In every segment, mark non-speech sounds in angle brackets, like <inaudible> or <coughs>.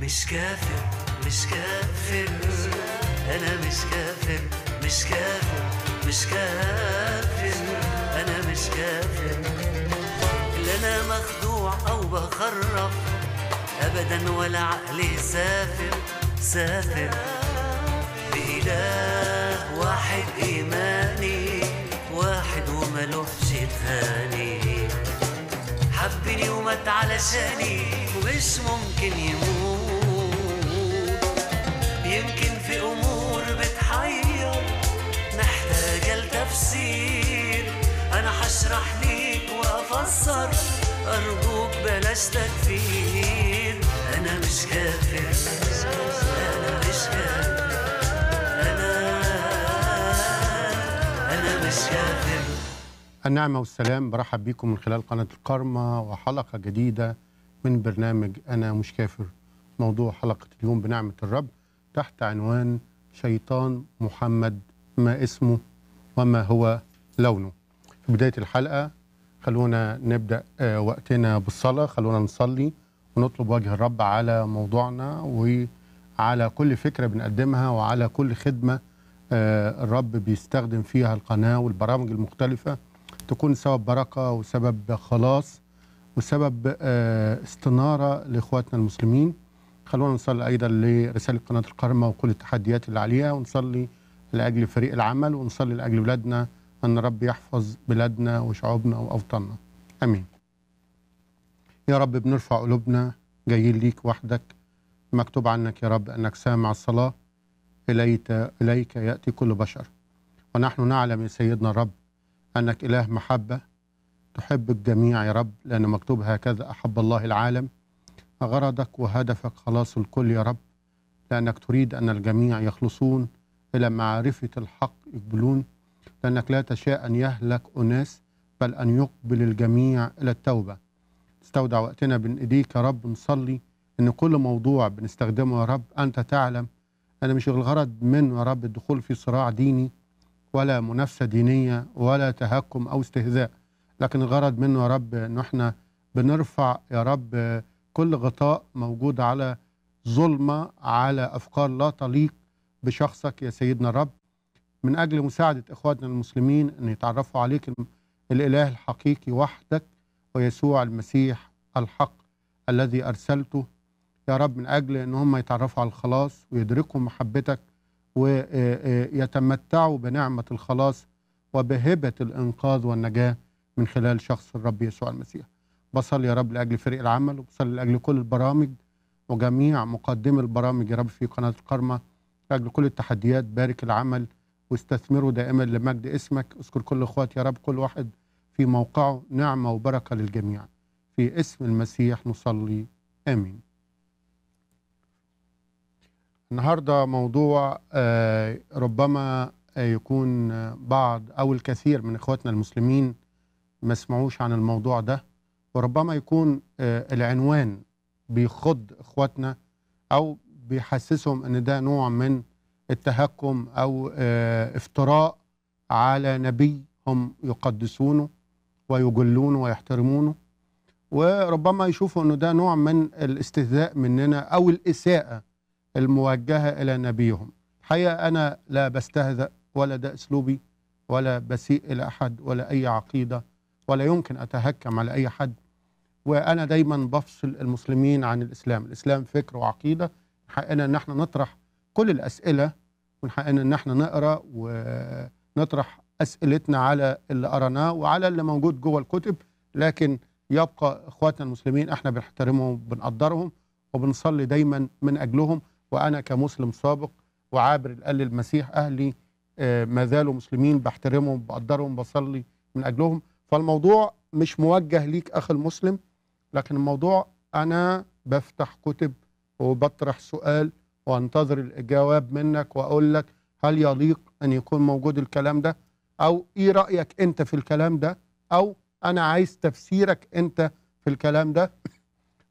مش كافر مش كافر انا مش كافر مش كافر مش كافر انا مش كافر لا انا مخدوع او بخرف ابدا ولا عقلي سافر سافر بإله واحد إيماني واحد وملوحش تهاني حبني ومات علشاني ومش ممكن يموت يمكن في أمور بتحير محتاجة لتفسير أنا هشرح ليك وأفسر أرجوك بلاش تكفير أنا مش كافر أنا مش كافر أنا أنا مش كافر النعمة والسلام برحب بيكم من خلال قناة الكارما وحلقة جديدة من برنامج أنا مش كافر موضوع حلقة اليوم بنعمة الرب تحت عنوان شيطان محمد ما اسمه وما هو لونه في بداية الحلقة خلونا نبدأ آه، وقتنا بالصلاة خلونا نصلي ونطلب وجه الرب على موضوعنا وعلى كل فكرة بنقدمها وعلى كل خدمة آه، الرب بيستخدم فيها القناة والبرامج المختلفة تكون سبب بركة وسبب خلاص وسبب آه، استنارة لإخواتنا المسلمين خلونا نصلي أيضا لرسالة قناة القرمة وكل التحديات اللي عليها ونصلي لأجل فريق العمل ونصلي لأجل بلادنا أن رب يحفظ بلادنا وشعوبنا وأوطاننا أمين يا رب بنرفع قلوبنا جايين ليك وحدك مكتوب عنك يا رب أنك سامع الصلاة إليك, إليك يأتي كل بشر ونحن نعلم يا سيدنا الرب أنك إله محبة تحب الجميع يا رب لأن مكتوب هكذا أحب الله العالم غرضك وهدفك خلاص الكل يا رب لأنك تريد أن الجميع يخلصون إلى معرفة الحق يقبلون لأنك لا تشاء أن يهلك أناس بل أن يقبل الجميع إلى التوبة استودع وقتنا بين إيديك يا رب نصلي إن كل موضوع بنستخدمه يا رب أنت تعلم أنا مش الغرض منه يا رب الدخول في صراع ديني ولا منافسة دينية ولا تهكم أو استهزاء لكن الغرض منه يا رب إن إحنا بنرفع يا رب كل غطاء موجود على ظلمة على أفكار لا تليق بشخصك يا سيدنا الرب من أجل مساعدة إخواتنا المسلمين أن يتعرفوا عليك الإله الحقيقي وحدك ويسوع المسيح الحق الذي أرسلته يا رب من أجل أن هم يتعرفوا على الخلاص ويدركوا محبتك ويتمتعوا بنعمة الخلاص وبهبة الإنقاذ والنجاة من خلال شخص الرب يسوع المسيح بصلي يا رب لاجل فريق العمل وبصلي لاجل كل البرامج وجميع مقدمي البرامج يا رب في قناه القرمه لاجل كل التحديات بارك العمل واستثمره دائما لمجد اسمك اذكر كل اخواتي يا رب كل واحد في موقعه نعمه وبركه للجميع في اسم المسيح نصلي امين النهارده موضوع آه، ربما يكون بعض او الكثير من اخواتنا المسلمين ما سمعوش عن الموضوع ده وربما يكون آه، العنوان بيخض اخواتنا او بيحسسهم ان ده نوع من التهكم او آه، افتراء على نبي هم يقدسونه ويجلونه ويحترمونه وربما يشوفوا انه ده نوع من الاستهزاء مننا او الاساءه الموجهه الى نبيهم الحقيقه انا لا بستهزأ ولا ده اسلوبي ولا بسيء الى احد ولا اي عقيده ولا يمكن اتهكم على اي حد وانا دايما بفصل المسلمين عن الاسلام الاسلام فكر وعقيده حقنا ان احنا نطرح كل الاسئله من حقنا ان احنا نقرا ونطرح اسئلتنا على اللي قرناه وعلى اللي موجود جوه الكتب لكن يبقى اخواتنا المسلمين احنا بنحترمهم وبنقدرهم وبنصلي دايما من اجلهم وانا كمسلم سابق وعابر قال المسيح اهلي آه، ما زالوا مسلمين بحترمهم بقدرهم بصلي من اجلهم فالموضوع مش موجه ليك اخ المسلم لكن الموضوع أنا بفتح كتب وبطرح سؤال وانتظر الجواب منك وأقول لك هل يليق أن يكون موجود الكلام ده أو إيه رأيك أنت في الكلام ده أو أنا عايز تفسيرك أنت في الكلام ده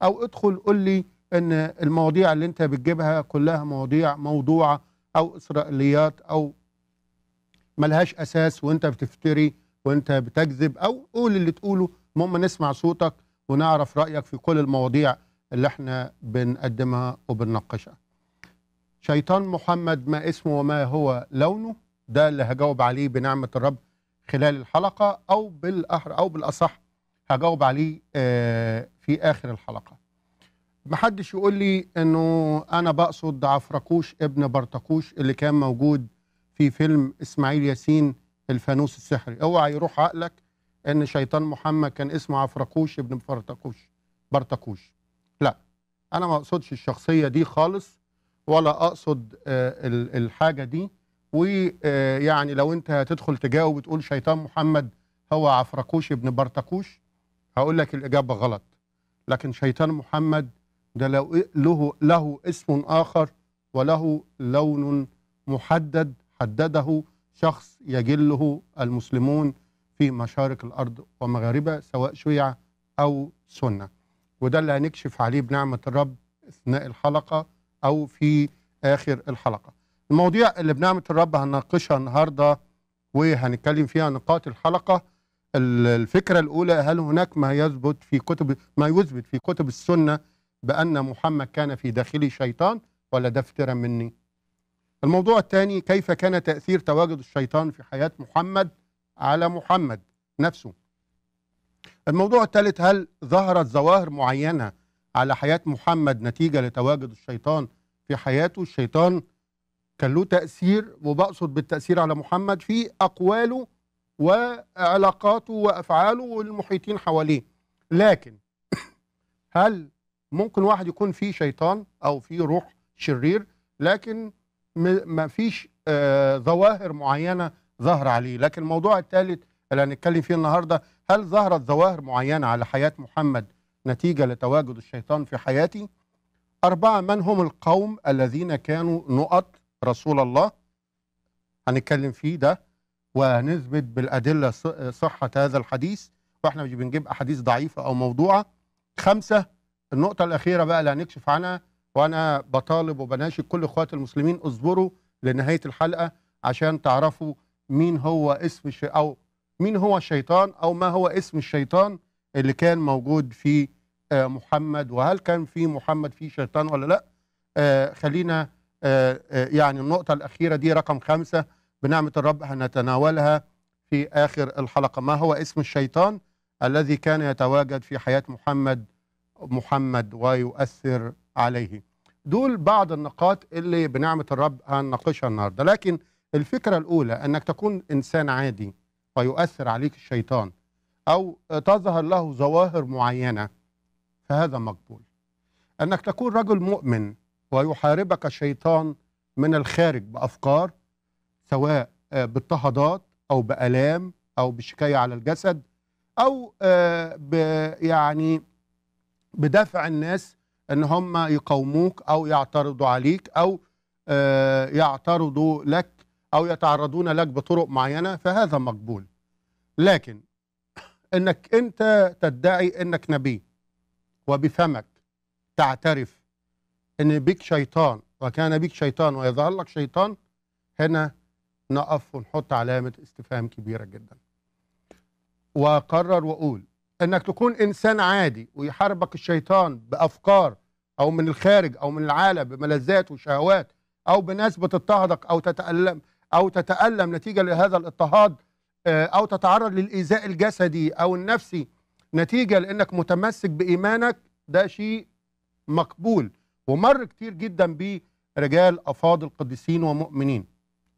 أو ادخل قول لي أن المواضيع اللي أنت بتجيبها كلها مواضيع موضوعة أو إسرائيليات أو ملهاش أساس وأنت بتفتري وأنت بتكذب أو قول اللي تقوله المهم نسمع صوتك ونعرف رأيك في كل المواضيع اللي احنا بنقدمها وبنناقشها شيطان محمد ما اسمه وما هو لونه ده اللي هجاوب عليه بنعمة الرب خلال الحلقة أو بالأحر أو بالأصح هجاوب عليه آه، في آخر الحلقة محدش يقول لي أنه أنا بقصد عفركوش ابن برتقوش اللي كان موجود في فيلم إسماعيل ياسين الفانوس السحري اوعى يروح عقلك ان شيطان محمد كان اسمه عفرقوش ابن فرتقوش برتقوش لا انا ما اقصدش الشخصيه دي خالص ولا اقصد آه، الحاجه دي ويعني آه، لو انت هتدخل تجاوب وتقول شيطان محمد هو عفرقوش ابن برتقوش هقول لك الاجابه غلط لكن شيطان محمد ده لو له له اسم اخر وله لون محدد حدده شخص يجله المسلمون في مشارق الأرض ومغاربها سواء شيعة أو سنة وده اللي هنكشف عليه بنعمة الرب أثناء الحلقة أو في آخر الحلقة المواضيع اللي بنعمة الرب هنناقشها النهاردة وهنتكلم فيها نقاط الحلقة الفكرة الأولى هل هناك ما يثبت في كتب ما يثبت في كتب السنة بأن محمد كان في داخله شيطان ولا ده مني الموضوع الثاني كيف كان تأثير تواجد الشيطان في حياة محمد على محمد نفسه الموضوع الثالث هل ظهرت ظواهر معينة على حياة محمد نتيجة لتواجد الشيطان في حياته الشيطان كان له تأثير وبقصد بالتأثير على محمد في أقواله وعلاقاته وأفعاله والمحيطين حواليه لكن <clears throat> هل ممكن واحد يكون فيه شيطان أو فيه روح شرير لكن ما فيش آه، ظواهر معينة ظهر عليه لكن الموضوع الثالث اللي هنتكلم فيه النهارده هل ظهرت ظواهر معينه على حياه محمد نتيجه لتواجد الشيطان في حياتي أربعة من هم القوم الذين كانوا نقط رسول الله هنتكلم فيه ده ونثبت بالأدلة صحة هذا الحديث وإحنا مش بنجيب أحاديث ضعيفة أو موضوعة خمسة النقطة الأخيرة بقى اللي هنكشف عنها وأنا بطالب وبناشد كل إخوات المسلمين اصبروا لنهاية الحلقة عشان تعرفوا مين هو اسم الشي... او مين هو الشيطان او ما هو اسم الشيطان اللي كان موجود في آه، محمد وهل كان في محمد في شيطان ولا لا آه، خلينا آه، يعني النقطة الأخيرة دي رقم خمسة بنعمة الرب هنتناولها في آخر الحلقة ما هو اسم الشيطان الذي كان يتواجد في حياة محمد محمد ويؤثر عليه دول بعض النقاط اللي بنعمة الرب هنناقشها النهاردة لكن الفكرة الأولى أنك تكون إنسان عادي فيؤثر عليك الشيطان أو تظهر له ظواهر معينة فهذا مقبول أنك تكون رجل مؤمن ويحاربك الشيطان من الخارج بأفكار سواء باضطهادات أو بألام أو بشكاية على الجسد أو آه، يعني بدفع الناس أن هم يقاوموك أو يعترضوا عليك أو آه، يعترضوا لك أو يتعرضون لك بطرق معينة فهذا مقبول لكن أنك أنت تدعي أنك نبي وبفمك تعترف أن بك شيطان وكان بك شيطان ويظهر لك شيطان هنا نقف ونحط علامة استفهام كبيرة جدا وأقرر وأقول أنك تكون إنسان عادي ويحاربك الشيطان بأفكار أو من الخارج أو من العالم بملذات وشهوات أو بناس بتضطهدك أو تتألم أو تتألم نتيجة لهذا الاضطهاد آه، أو تتعرض للإيذاء الجسدي أو النفسي نتيجة لأنك متمسك بإيمانك ده شيء مقبول ومر كتير جدا برجال أفاضل قديسين ومؤمنين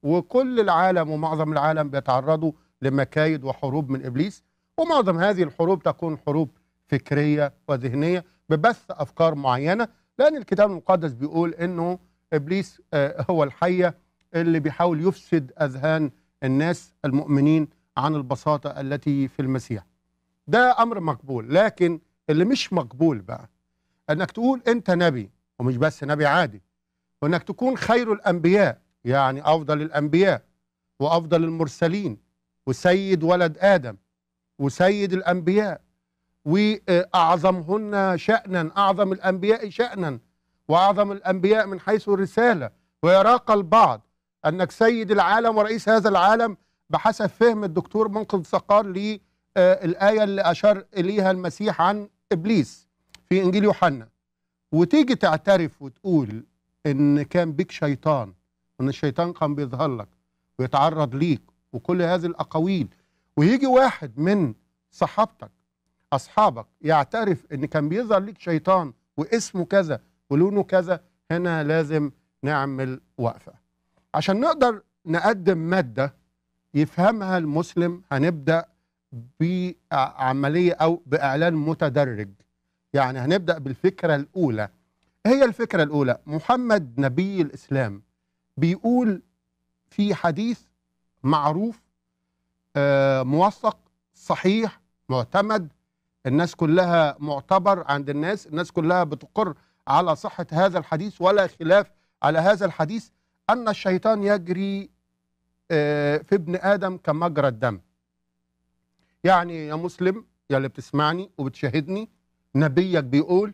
وكل العالم ومعظم العالم بيتعرضوا لمكايد وحروب من إبليس ومعظم هذه الحروب تكون حروب فكرية وذهنية ببث أفكار معينة لأن الكتاب المقدس بيقول أنه إبليس آه، هو الحية اللي بيحاول يفسد أذهان الناس المؤمنين عن البساطة التي في المسيح ده أمر مقبول لكن اللي مش مقبول بقى أنك تقول أنت نبي ومش بس نبي عادي وأنك تكون خير الأنبياء يعني أفضل الأنبياء وأفضل المرسلين وسيد ولد آدم وسيد الأنبياء وأعظمهن شأنا أعظم الأنبياء شأنا وأعظم الأنبياء من حيث الرسالة ويراقى البعض أنك سيد العالم ورئيس هذا العالم بحسب فهم الدكتور منقذ سقار للآية آه، اللي أشار إليها المسيح عن إبليس في إنجيل يوحنا وتيجي تعترف وتقول إن كان بك شيطان وإن الشيطان كان بيظهر لك ويتعرض ليك وكل هذه الأقاويل ويجي واحد من صحابتك أصحابك يعترف إن كان بيظهر ليك شيطان واسمه كذا ولونه كذا هنا لازم نعمل وقفة عشان نقدر نقدم مادة يفهمها المسلم هنبدأ بعملية أو بإعلان متدرج يعني هنبدأ بالفكرة الأولى هي الفكرة الأولى محمد نبي الإسلام بيقول في حديث معروف آه، موثق صحيح معتمد الناس كلها معتبر عند الناس الناس كلها بتقر على صحة هذا الحديث ولا خلاف على هذا الحديث أن الشيطان يجري آه، في ابن آدم كمجرى الدم يعني يا مسلم يا اللي بتسمعني وبتشاهدني نبيك بيقول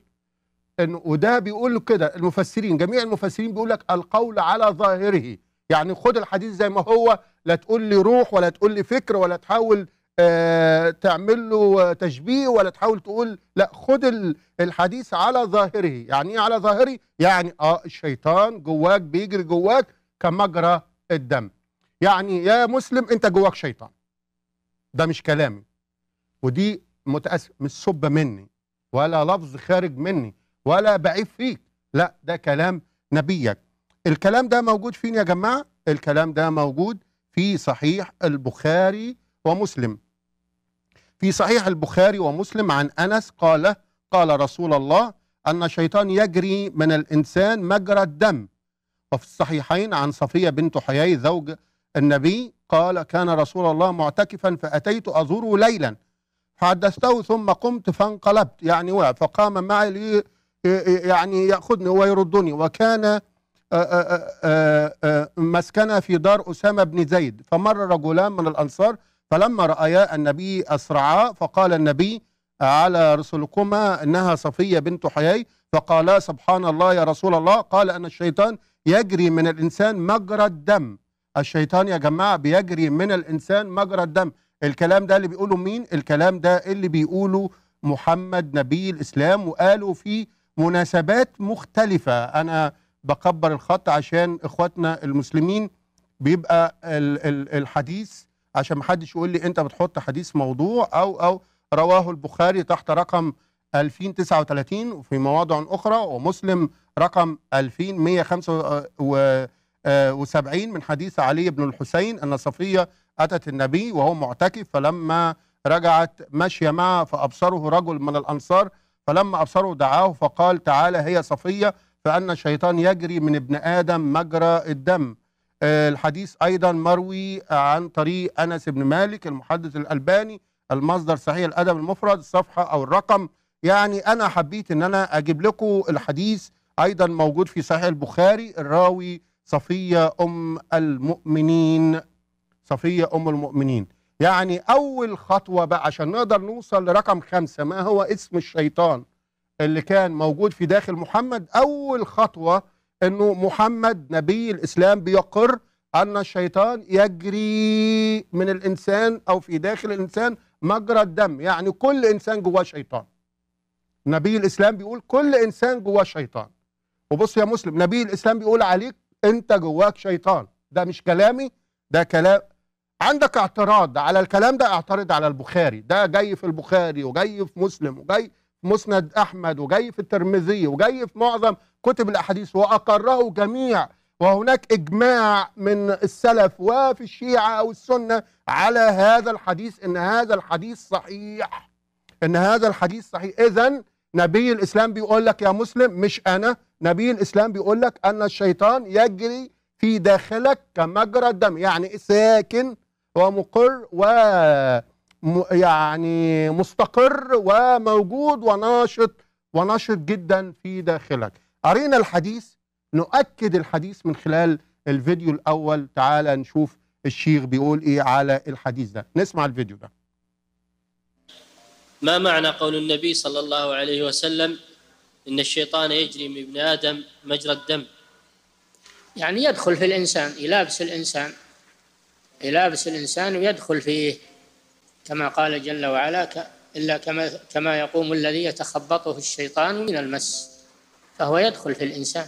إن وده بيقول كده المفسرين جميع المفسرين بيقول لك القول على ظاهره يعني خد الحديث زي ما هو لا تقول لي روح ولا تقول لي فكر ولا تحاول آه، تعمل له تشبيه ولا تحاول تقول لا خد الحديث على ظاهره يعني ايه على ظاهره يعني اه الشيطان جواك بيجري جواك كمجرى الدم يعني يا مسلم انت جواك شيطان ده مش كلامي ودي متأسف مش سب مني ولا لفظ خارج مني ولا بعيب فيك لا ده كلام نبيك الكلام ده موجود فين يا جماعة الكلام ده موجود في صحيح البخاري ومسلم في صحيح البخاري ومسلم عن أنس قال قال رسول الله أن الشيطان يجري من الإنسان مجرى الدم وفي الصحيحين عن صفية بنت حيي زوج النبي قال كان رسول الله معتكفا فأتيت أزوره ليلا فحدثته ثم قمت فانقلبت يعني وقع فقام معي لي آه، آه، يعني يأخذني ويردني وكان آه، مسكنه في دار أسامة بن زيد فمر رجلان من الأنصار فلما رأيا النبي أسرعا فقال النبي على رسلكما أنها صفية بنت حيي فقالا سبحان الله يا رسول الله قال أن الشيطان يجري من الإنسان مجرى الدم الشيطان يا جماعة بيجري من الإنسان مجرى الدم الكلام ده اللي بيقوله مين الكلام ده اللي بيقوله محمد نبي الإسلام وقالوا في مناسبات مختلفة أنا بكبر الخط عشان إخواتنا المسلمين بيبقى الحديث عشان ما حدش يقول لي انت بتحط حديث موضوع او او رواه البخاري تحت رقم 2039 وفي مواضع اخرى ومسلم رقم 2175 من حديث علي بن الحسين ان صفيه اتت النبي وهو معتكف فلما رجعت ماشيه معه فابصره رجل من الانصار فلما ابصره دعاه فقال تعالى هي صفيه فان الشيطان يجري من ابن ادم مجرى الدم الحديث أيضا مروي عن طريق أنس بن مالك المحدث الألباني المصدر صحيح الأدب المفرد الصفحة أو الرقم يعني أنا حبيت أن أنا أجيب لكم الحديث أيضا موجود في صحيح البخاري الراوي صفية أم المؤمنين صفية أم المؤمنين يعني أول خطوة بقى عشان نقدر نوصل لرقم خمسة ما هو اسم الشيطان اللي كان موجود في داخل محمد أول خطوة انه محمد نبي الاسلام بيقر ان الشيطان يجري من الانسان او في داخل الانسان مجرى الدم يعني كل انسان جواه شيطان نبي الاسلام بيقول كل انسان جواه شيطان وبص يا مسلم نبي الاسلام بيقول عليك انت جواك شيطان ده مش كلامي ده كلام عندك اعتراض على الكلام ده اعترض على البخاري ده جاي في البخاري وجاي في مسلم وجاي مسند أحمد وجاي في الترمذي وجاي في معظم كتب الأحاديث وأقره جميع وهناك إجماع من السلف وفي الشيعة أو السنة على هذا الحديث إن هذا الحديث صحيح إن هذا الحديث صحيح إذا نبي الإسلام بيقول لك يا مسلم مش أنا نبي الإسلام بيقول لك أن الشيطان يجري في داخلك كمجرى الدم يعني ساكن ومقر و يعني مستقر وموجود وناشط ونشط جدا في داخلك قرينا الحديث نؤكد الحديث من خلال الفيديو الاول تعالى نشوف الشيخ بيقول ايه على الحديث ده نسمع الفيديو ده ما معنى قول النبي صلى الله عليه وسلم ان الشيطان يجري من ابن ادم مجرى الدم يعني يدخل في الانسان يلابس الانسان يلابس الانسان ويدخل فيه كما قال جل وعلا إلا كما كما يقوم الذي يتخبطه الشيطان من المس فهو يدخل في الإنسان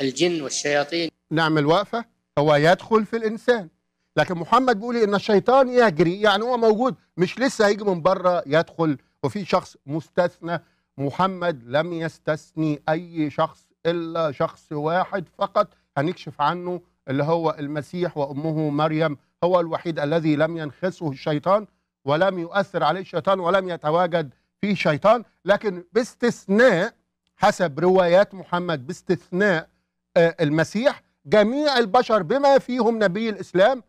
الجن والشياطين نعمل وقفة هو يدخل في الإنسان لكن محمد بيقول إيه؟ ان الشيطان يجري يعني هو موجود مش لسه هيجي من بره يدخل وفي شخص مستثنى محمد لم يستثني اي شخص الا شخص واحد فقط هنكشف عنه اللي هو المسيح وامه مريم هو الوحيد الذي لم ينخسه الشيطان ولم يؤثر عليه الشيطان ولم يتواجد فيه شيطان لكن باستثناء حسب روايات محمد باستثناء آه، المسيح جميع البشر بما فيهم نبي الإسلام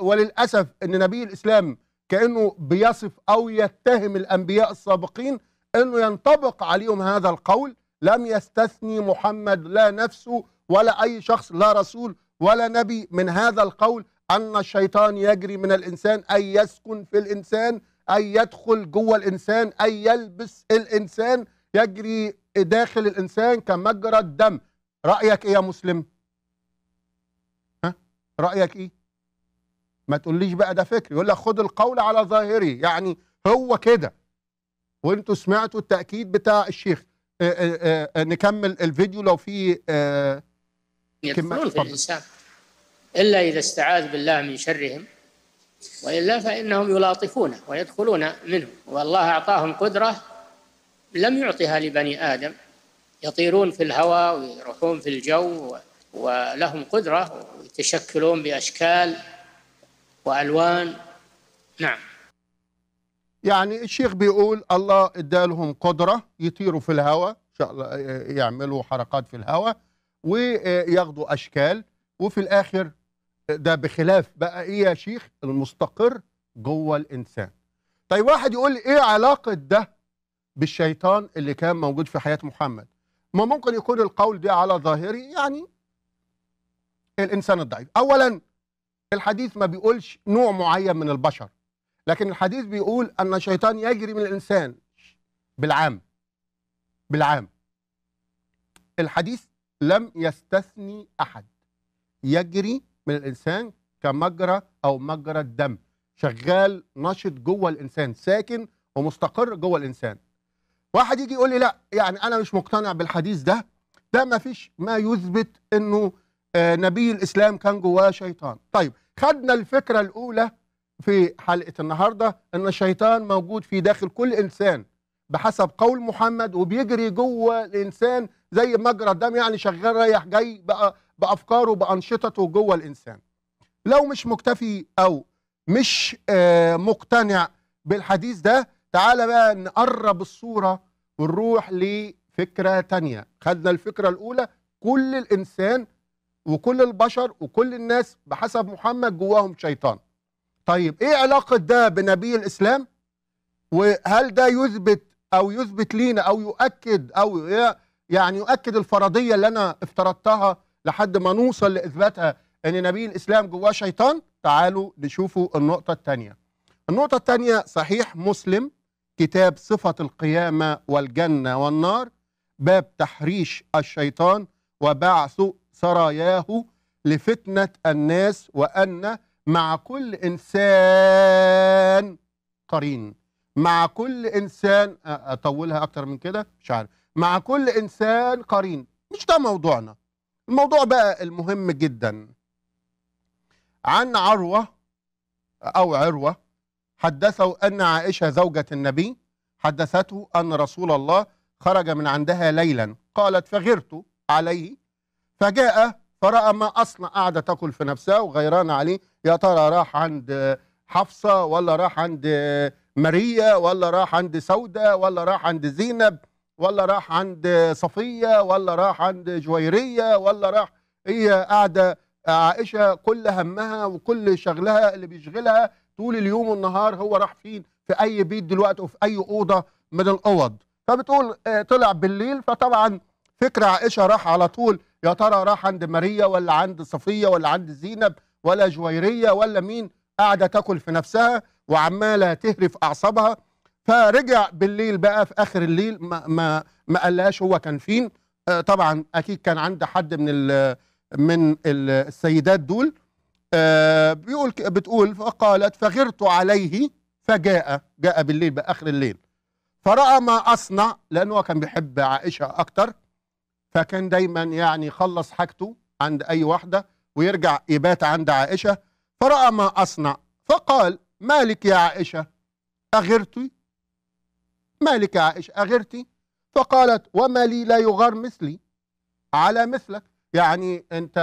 وللأسف أن نبي الإسلام كأنه بيصف أو يتهم الأنبياء السابقين أنه ينطبق عليهم هذا القول لم يستثني محمد لا نفسه ولا أي شخص لا رسول ولا نبي من هذا القول أن الشيطان يجري من الإنسان أي يسكن في الإنسان أي يدخل جوه الإنسان أي يلبس الإنسان يجري داخل الإنسان كمجرى الدم رأيك إيه يا مسلم؟ ها؟ رأيك إيه؟ ما تقوليش بقى ده فكري يقول لك خد القول على ظاهره يعني هو كده وانتوا سمعتوا التأكيد بتاع الشيخ آآ آه، آآ آه، آآ آه، نكمل الفيديو لو في يدخلون إلا إذا استعاذ بالله من شرهم وإلا فإنهم يلاطفونه ويدخلون منه والله أعطاهم قدرة لم يعطها لبني آدم يطيرون في الهواء ويروحون في الجو ولهم قدرة ويتشكلون بأشكال وألوان نعم يعني الشيخ بيقول الله ادالهم قدرة يطيروا في الهواء آه، يعملوا حركات في الهواء ويأخذوا أشكال وفي الآخر ده بخلاف بقى ايه يا شيخ المستقر جوه الانسان طيب واحد يقول ايه علاقه ده بالشيطان اللي كان موجود في حياه محمد ما ممكن يكون القول ده على ظاهره يعني الانسان الضعيف اولا الحديث ما بيقولش نوع معين من البشر لكن الحديث بيقول ان الشيطان يجري من الانسان بالعام بالعام الحديث لم يستثني احد يجري من الانسان كمجرى او مجرى الدم شغال نشط جوه الانسان ساكن ومستقر جوه الانسان واحد يجي يقول لي لا يعني انا مش مقتنع بالحديث ده ده ما فيش ما يثبت انه آه، نبي الاسلام كان جواه شيطان طيب خدنا الفكره الاولى في حلقه النهارده ان الشيطان موجود في داخل كل انسان بحسب قول محمد وبيجري جوه الانسان زي مجرى الدم يعني شغال رايح جاي بقى بافكاره بانشطته جوه الانسان لو مش مكتفي او مش آه، مقتنع بالحديث ده تعالى بقى نقرب الصوره ونروح لفكره تانية خدنا الفكره الاولى كل الانسان وكل البشر وكل الناس بحسب محمد جواهم شيطان طيب ايه علاقه ده بنبي الاسلام وهل ده يثبت او يثبت لينا او يؤكد او يعني يؤكد الفرضيه اللي انا افترضتها لحد ما نوصل لاثباتها ان نبي الاسلام جواه شيطان تعالوا نشوفوا النقطه الثانيه النقطه الثانيه صحيح مسلم كتاب صفه القيامه والجنه والنار باب تحريش الشيطان وبعث سراياه لفتنه الناس وان مع كل انسان قرين مع كل انسان اطولها اكتر من كده مش عارف مع كل انسان قرين مش ده موضوعنا الموضوع بقى المهم جدا عن عروة أو عروة حدثوا أن عائشة زوجة النبي حدثته أن رسول الله خرج من عندها ليلا قالت فغرت عليه فجاء فرأى ما أصنع قاعدة تأكل في نفسها وغيران عليه يا ترى راح عند حفصة ولا راح عند ماريا ولا راح عند سودة ولا راح عند زينب ولا راح عند صفية ولا راح عند جويرية ولا راح هي قاعدة عائشة كل همها وكل شغلها اللي بيشغلها طول اليوم والنهار هو راح فين في أي بيت دلوقتي وفي أي أوضة من الأوض فبتقول آه، طلع بالليل فطبعا فكرة عائشة راح على طول يا ترى راح عند ماريا ولا عند صفية ولا عند زينب ولا جويرية ولا مين قاعدة تاكل في نفسها وعمالة تهرف أعصابها فرجع بالليل بقى في اخر الليل ما ما, ما قالهاش هو كان فين آه طبعا اكيد كان عند حد من ال من ال السيدات دول آه بيقول بتقول فقالت فغرت عليه فجاء جاء بالليل باخر الليل فراى ما اصنع لانه هو كان بيحب عائشه اكتر فكان دايما يعني يخلص حاجته عند اي واحده ويرجع يبات عند عائشه فراى ما اصنع فقال مالك يا عائشه اغرتي مالك عائش أغرتي فقالت وما لي لا يغار مثلي على مثلك يعني أنت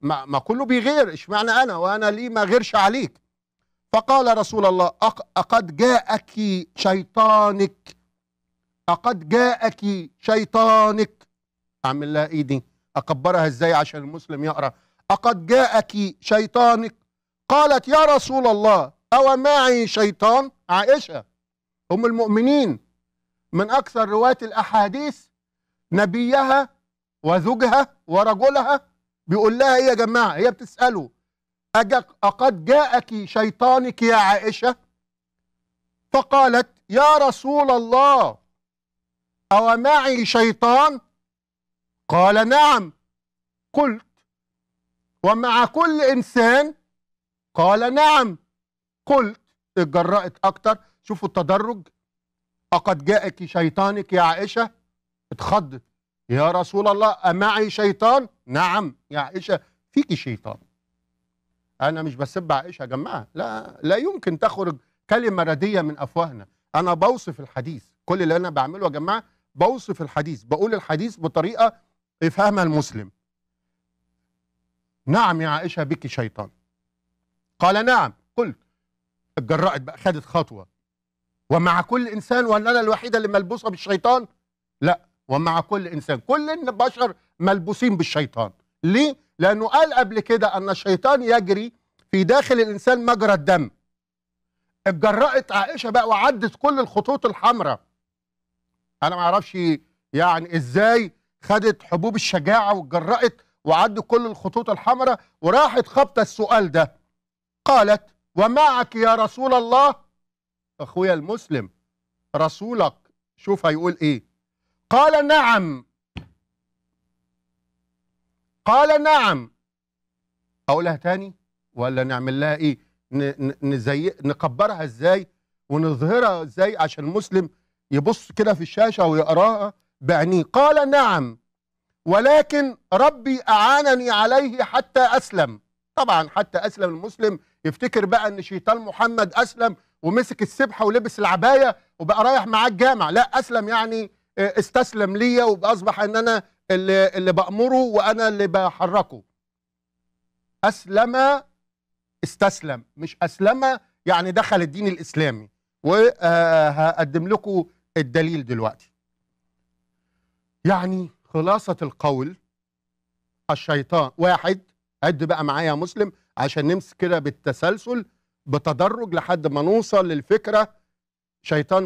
ما, ما كله بيغير اشمعنى أنا وأنا ليه ما غيرش عليك فقال رسول الله أقد جاءك شيطانك أقد جاءك شيطانك أعمل لها إيدي أكبرها إزاي عشان المسلم يقرأ أقد جاءك شيطانك قالت يا رسول الله أو معي شيطان عائشة هم المؤمنين من أكثر رواة الأحاديث نبيها وزوجها ورجلها بيقول لها إيه يا جماعة هي بتسأله أقد جاءك شيطانك يا عائشة فقالت يا رسول الله أو معي شيطان قال نعم قلت ومع كل إنسان قال نعم قلت اتجرأت أكتر شوفوا التدرج لقد جاءك شيطانك يا عائشة اتخضت يا رسول الله أمعي شيطان نعم يا عائشة فيك شيطان أنا مش بسب عائشة يا جماعة لا لا يمكن تخرج كلمة ردية من أفواهنا أنا بوصف الحديث كل اللي أنا بعمله يا جماعة بوصف الحديث بقول الحديث بطريقة يفهمها المسلم نعم يا عائشة بك شيطان قال نعم قلت اتجرأت بقى خدت خطوة ومع كل انسان وان انا الوحيده اللي ملبوسه بالشيطان لا ومع كل انسان كل البشر ملبوسين بالشيطان ليه لانه قال قبل كده ان الشيطان يجري في داخل الانسان مجرى الدم اتجرأت عائشه بقى وعدت كل الخطوط الحمراء انا ما اعرفش يعني ازاي خدت حبوب الشجاعه واتجرأت وعدت كل الخطوط الحمراء وراحت خبطه السؤال ده قالت ومعك يا رسول الله أخويا المسلم رسولك شوف هيقول إيه قال نعم قال نعم أقولها تاني ولا نعمل لها إيه نزي نكبرها إزاي ونظهرها إزاي عشان المسلم يبص كده في الشاشة ويقراها بعينيه قال نعم ولكن ربي أعانني عليه حتى أسلم طبعا حتى أسلم المسلم يفتكر بقى أن شيطان محمد أسلم ومسك السبحه ولبس العبايه وبقى رايح معاه الجامع لا اسلم يعني آه، استسلم ليا واصبح ان انا اللي, اللي بامره وانا اللي بحركه اسلم استسلم مش اسلم يعني دخل الدين الاسلامي وهقدم آه، لكم الدليل دلوقتي يعني خلاصه القول الشيطان واحد عد بقى معايا يا مسلم عشان نمسك كده بالتسلسل بتدرج لحد ما نوصل للفكره شيطان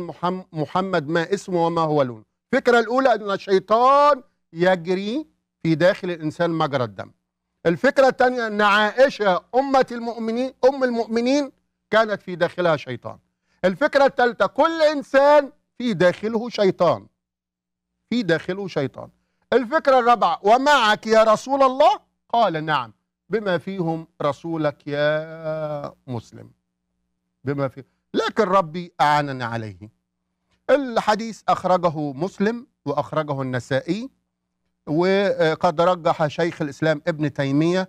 محمد ما اسمه وما هو لونه الفكره الاولى ان الشيطان يجري في داخل الانسان مجرى الدم الفكره الثانيه ان عائشه امه المؤمنين ام المؤمنين كانت في داخلها شيطان الفكره الثالثه كل انسان في داخله شيطان في داخله شيطان الفكره الرابعه ومعك يا رسول الله قال نعم بما فيهم رسولك يا مسلم بما فيه لكن ربي أعانني عليه الحديث أخرجه مسلم وأخرجه النسائي وقد رجح شيخ الإسلام ابن تيمية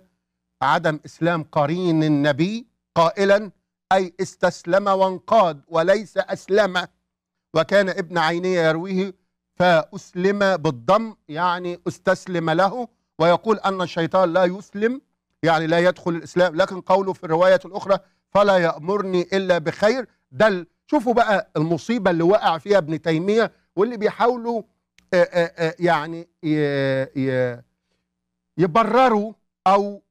عدم إسلام قرين النبي قائلا أي استسلم وانقاد وليس أسلم وكان ابن عينية يرويه فأسلم بالضم يعني استسلم له ويقول أن الشيطان لا يسلم يعني لا يدخل الإسلام لكن قوله في الرواية الأخرى فلا يأمرني إلا بخير دل شوفوا بقى المصيبة اللي وقع فيها ابن تيمية واللي بيحاولوا آه، آه، آه، يعني يبرروا أو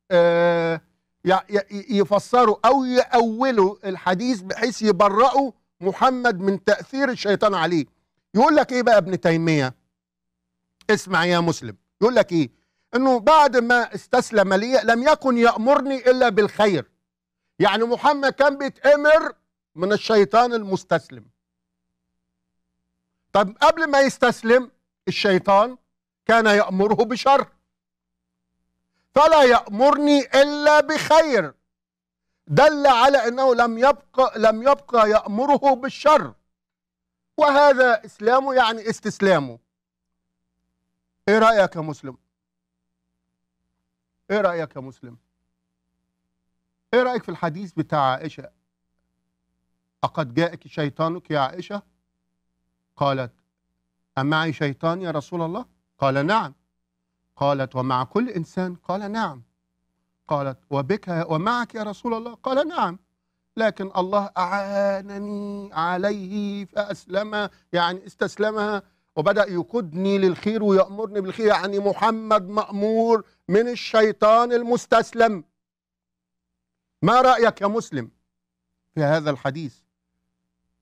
يفسروا أو يأولوا الحديث بحيث يبرأوا محمد من تأثير الشيطان عليه يقول لك إيه بقى ابن تيمية اسمع يا مسلم يقول لك إيه انه بعد ما استسلم لي لم يكن يامرني الا بالخير يعني محمد كان بيتامر من الشيطان المستسلم طب قبل ما يستسلم الشيطان كان يامره بشر فلا يامرني الا بخير دل على انه لم يبقى لم يبقى يامره بالشر وهذا اسلامه يعني استسلامه ايه رايك يا مسلم ايه رايك يا مسلم ايه رايك في الحديث بتاع عائشه اقد جاءك شيطانك يا عائشه قالت امعي شيطان يا رسول الله قال نعم قالت ومع كل انسان قال نعم قالت وبك ومعك يا رسول الله قال نعم لكن الله اعانني عليه فاسلم يعني استسلمها وبدأ يقودني للخير ويأمرني بالخير يعني محمد مأمور من الشيطان المستسلم ما رأيك يا مسلم في هذا الحديث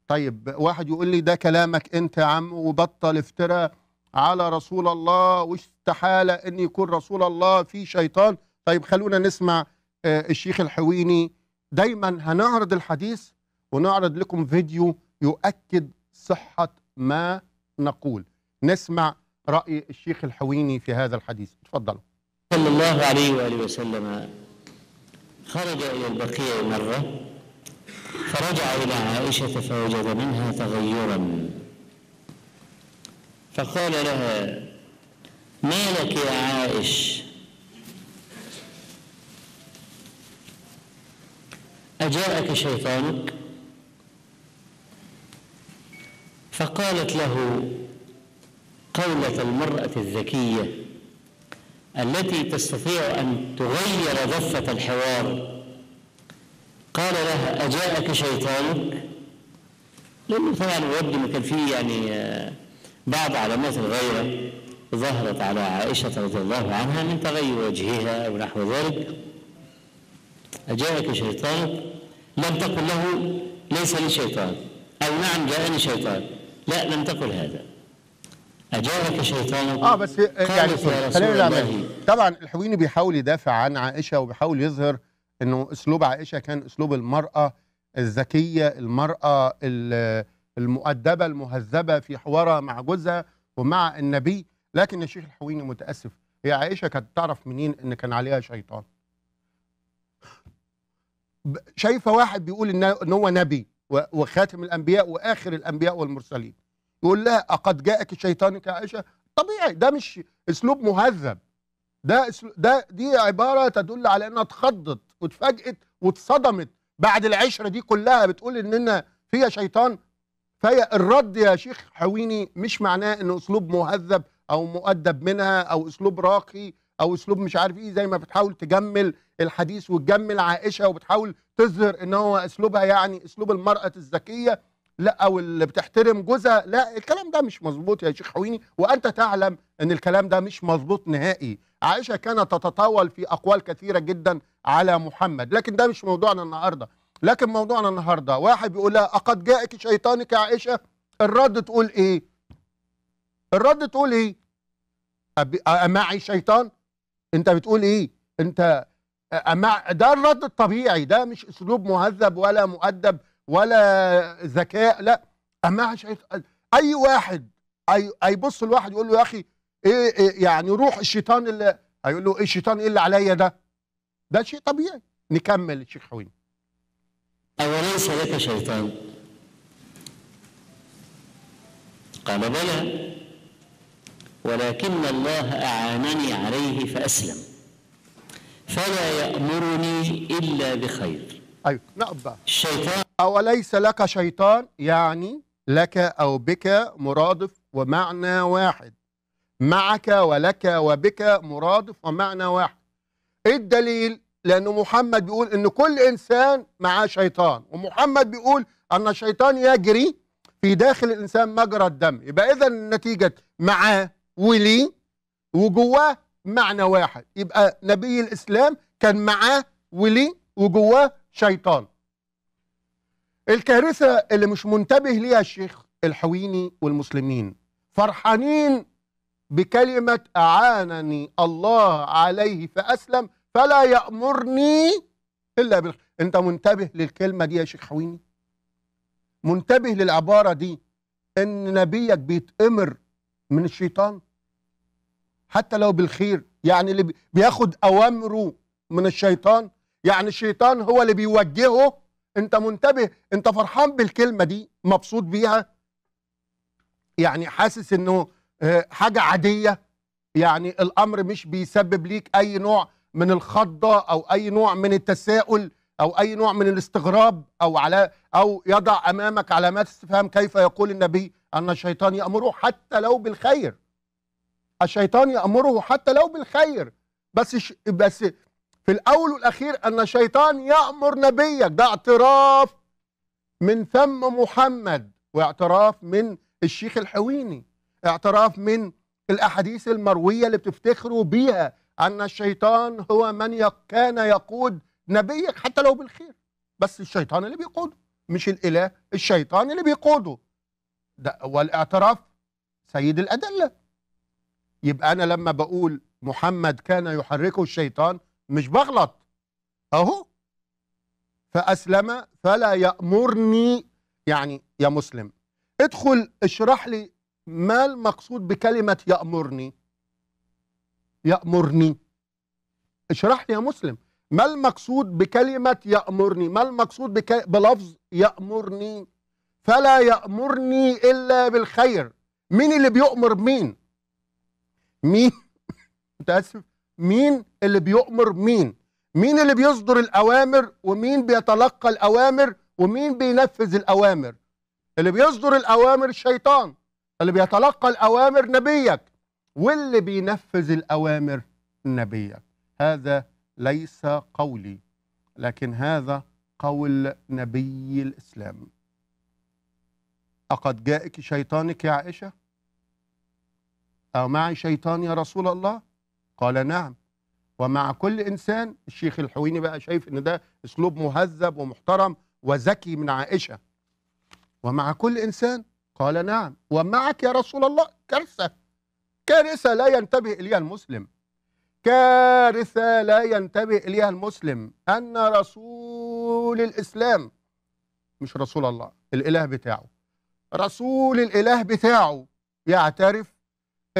طيب واحد يقول لي ده كلامك انت يا عم وبطل افترى على رسول الله واستحال ان يكون رسول الله في شيطان طيب خلونا نسمع آه، الشيخ الحويني دايما هنعرض الحديث ونعرض لكم فيديو يؤكد صحة ما نقول نسمع رأي الشيخ الحويني في هذا الحديث تفضلوا صلى الله عليه وآله وسلم خرج إلى البقيع مرة فرجع إلى عائشة فوجد منها تغيرا فقال لها ما لك يا عائش أجاءك شيطانك فقالت له قولة المرأة الذكية التي تستطيع أن تغير ضفة الحوار قال لها أجاءك شيطانك؟ لأنه طبعا الرد ما كان فيه يعني آه، بعض علامات الغيرة ظهرت على عائشة رضي الله عنها من تغير وجهها أو نحو ذلك أجاءك شيطانك لم تقل له ليس لي شيطان أو نعم جاءني شيطان لا لم تقل هذا أجابك شيطانك اه بس يعني خلينا طبعا الحويني بيحاول يدافع عن عائشة وبيحاول يظهر انه اسلوب عائشة كان اسلوب المرأة الذكية المرأة المؤدبة المهذبة في حوارها مع جوزها ومع النبي لكن الشيخ الحويني متأسف هي عائشة كانت تعرف منين ان كان عليها شيطان شايفة واحد بيقول ان هو نبي وخاتم الأنبياء وآخر الأنبياء والمرسلين يقول لها أقد جاءك الشيطان كعائشة طبيعي ده مش أسلوب مهذب ده ده دي عبارة تدل على أنها اتخضت واتفاجئت واتصدمت بعد العشرة دي كلها بتقول إننا فيها شيطان فهي الرد يا شيخ حويني مش معناه ان اسلوب مهذب او مؤدب منها او اسلوب راقي او اسلوب مش عارف ايه زي ما بتحاول تجمل الحديث وتجمل عائشه وبتحاول تظهر ان هو اسلوبها يعني اسلوب المراه الذكيه لا او اللي بتحترم جوزها لا الكلام ده مش مظبوط يا شيخ حويني وانت تعلم ان الكلام ده مش مظبوط نهائي عائشه كانت تتطاول في اقوال كثيره جدا على محمد لكن ده مش موضوعنا النهارده لكن موضوعنا النهارده واحد بيقول لها اقد جاءك شيطانك يا عائشه الرد تقول ايه الرد تقول ايه معي شيطان انت بتقول ايه انت أما آه، ده الرد الطبيعي ده مش اسلوب مهذب ولا مؤدب ولا ذكاء لا اما شايف اي واحد اي هيبص لواحد يقول له يا اخي إيه, ايه يعني روح الشيطان اللي هيقول له ايه الشيطان ايه اللي عليا ده ده شيء طبيعي نكمل الشيخ حوين اوليس لك شيطان قال بلى ولكن الله أعانني عليه فأسلم فلا يأمرني إلا بخير أيوة نقف نعم بقى الشيطان أوليس لك شيطان يعني لك أو بك مرادف ومعنى واحد معك ولك وبك مرادف ومعنى واحد إيه الدليل؟ لأن محمد بيقول إن كل إنسان معاه شيطان ومحمد بيقول أن الشيطان يجري في داخل الإنسان مجرى الدم يبقى إذا نتيجه معاه ولي وجواه معنى واحد يبقى نبي الإسلام كان معاه ولي وجواه شيطان الكارثة اللي مش منتبه ليها الشيخ الحويني والمسلمين فرحانين بكلمة أعانني الله عليه فأسلم فلا يأمرني إلا بالخير أنت منتبه للكلمة دي يا شيخ حويني منتبه للعبارة دي إن نبيك بيتأمر من الشيطان حتى لو بالخير يعني اللي بياخد أوامره من الشيطان يعني الشيطان هو اللي بيوجهه انت منتبه انت فرحان بالكلمة دي مبسوط بيها يعني حاسس انه آه، حاجة عادية يعني الأمر مش بيسبب ليك أي نوع من الخضة أو أي نوع من التساؤل أو أي نوع من الاستغراب أو على أو يضع أمامك علامات استفهام كيف يقول النبي أن الشيطان يأمره حتى لو بالخير الشيطان يأمره حتى لو بالخير بس ش... بس في الأول والأخير أن الشيطان يأمر نبيك ده اعتراف من ثم محمد واعتراف من الشيخ الحويني اعتراف من الأحاديث المروية اللي بتفتخروا بيها أن الشيطان هو من كان يقود نبيك حتى لو بالخير بس الشيطان اللي بيقوده مش الإله الشيطان اللي بيقوده ده والاعتراف سيد الأدلة يبقى أنا لما بقول محمد كان يحركه الشيطان مش بغلط أهو فأسلم فلا يأمرني يعني يا مسلم ادخل اشرح لي ما المقصود بكلمة يأمرني يأمرني اشرح لي يا مسلم ما المقصود بكلمة يأمرني ما المقصود بك... بلفظ يأمرني فلا يأمرني إلا بالخير مين اللي بيؤمر مين مين متاسف مين اللي بيؤمر مين مين اللي بيصدر الاوامر ومين بيتلقى الاوامر ومين بينفذ الاوامر اللي بيصدر الاوامر الشيطان اللي بيتلقى الاوامر نبيك واللي بينفذ الاوامر نبيك هذا ليس قولي لكن هذا قول نبي الاسلام اقد جاءك شيطانك يا عائشه أو معي شيطان يا رسول الله قال نعم ومع كل إنسان الشيخ الحويني بقى شايف إن ده أسلوب مهذب ومحترم وذكي من عائشة ومع كل إنسان قال نعم ومعك يا رسول الله كارثة كارثة لا ينتبه إليها المسلم كارثة لا ينتبه إليها المسلم أن رسول الإسلام مش رسول الله الإله بتاعه رسول الإله بتاعه يعترف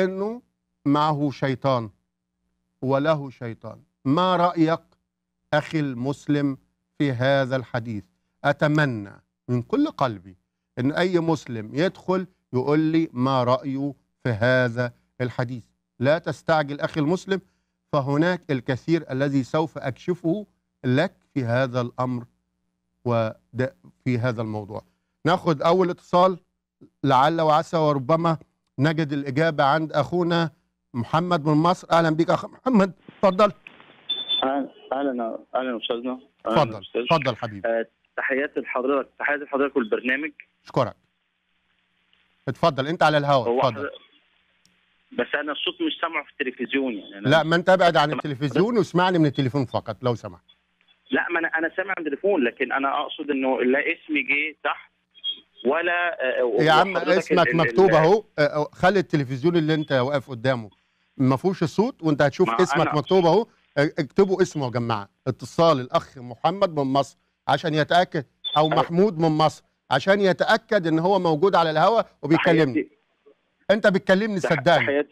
أنه معه شيطان وله شيطان ما رأيك أخي المسلم في هذا الحديث أتمنى من كل قلبي أن أي مسلم يدخل يقول لي ما رأيه في هذا الحديث لا تستعجل أخي المسلم فهناك الكثير الذي سوف أكشفه لك في هذا الأمر وفي هذا الموضوع ناخذ أول اتصال لعل وعسى وربما نجد الإجابة عند أخونا محمد من مصر أهلا بيك أخ محمد اتفضل أهلا أهلا أستاذنا اتفضل اتفضل حبيبي آه، تحياتي لحضرتك تحياتي لحضرتك والبرنامج أشكرك اتفضل أنت على الهواء اتفضل بس أنا الصوت مش سامعه في التلفزيون يعني أنا لا ما أنت ابعد عن التلفزيون واسمعني من التليفون فقط لو سمحت لا ما أنا أنا سامع من التليفون لكن أنا أقصد إنه لا اسمي جه تحت ولا آه، يا عم اسمك مكتوب اهو آه، آه، خلي التلفزيون اللي انت واقف قدامه ما فيهوش الصوت وانت هتشوف اسمك مكتوب اهو اكتبوا اسمه يا جماعه اتصال الاخ محمد من مصر عشان يتاكد او محمود من مصر عشان يتاكد ان هو موجود على الهوا وبيكلمني تحياتي. انت بتكلمني صدقني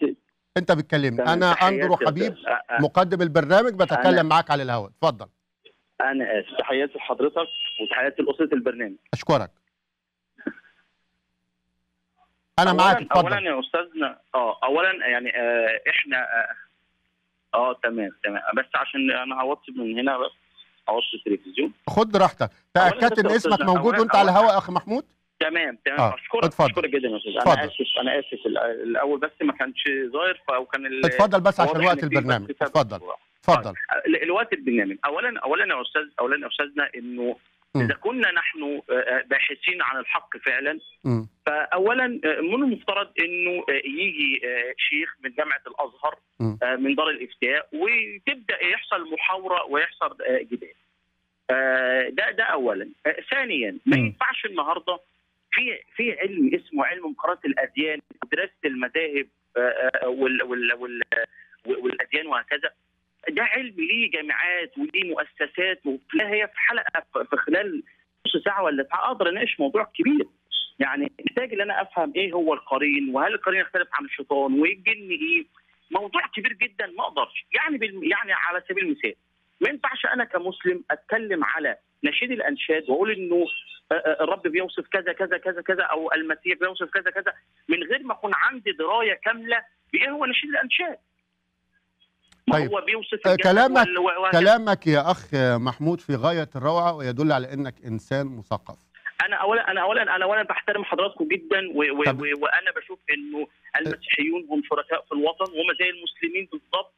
انت بتكلمني انا اندرو حبيب مقدم البرنامج بتكلم معاك على الهوا اتفضل انا اسف تحياتي لحضرتك وتحياتي لاسره البرنامج اشكرك انا معاك اتفضل اولا يا استاذنا اه اولا يعني آه احنا اه, آه، تمام تمام بس عشان انا هوطي من هنا بس اوصي التلفزيون خد راحتك تاكدت ان اسمك موجود وانت على الهواء يا اخ محمود تمام تمام آه. اشكرك اتفضل. اشكرك جدا يا استاذ انا اسف انا اسف الاول بس ما كانش ظاهر فكان اتفضل بس عشان وقت البرنامج اتفضل طيب. اتفضل الوقت البرنامج اولا اولا يا استاذ اولا يا استاذنا انه إذا كنا نحن آه، آه، باحثين عن الحق فعلا فأولا آه، من المفترض أنه يجي شيخ من جامعة الأزهر من دار الإفتاء وتبدأ يحصل محاورة ويحصل جدال ده ده أولا ثانيا ما ينفعش النهاردة في في علم اسمه علم مقارنة الأديان ودراسة المذاهب والأديان وهكذا ده علم ليه جامعات وليه مؤسسات وفي هي في حلقه في خلال نص ساعه ولا ساعه اقدر اناقش موضوع كبير يعني محتاج ان انا افهم ايه هو القرين وهل القرين يختلف عن الشيطان والجن ايه موضوع كبير جدا ما اقدرش يعني بال... يعني على سبيل المثال ما ينفعش انا كمسلم اتكلم على نشيد الانشاد واقول انه آه، آه، الرب بيوصف كذا كذا كذا كذا او المسيح بيوصف كذا كذا من غير ما اكون عندي درايه كامله بايه هو نشيد الانشاد طيب. هو بيوصف آه، كلامك و... كلامك يا اخ محمود في غايه الروعه ويدل على انك انسان مثقف انا اولا انا اولا انا اولا بحترم حضراتكم جدا و و طب. و وانا بشوف انه المسيحيون هم شركاء في الوطن وهم زي المسلمين بالضبط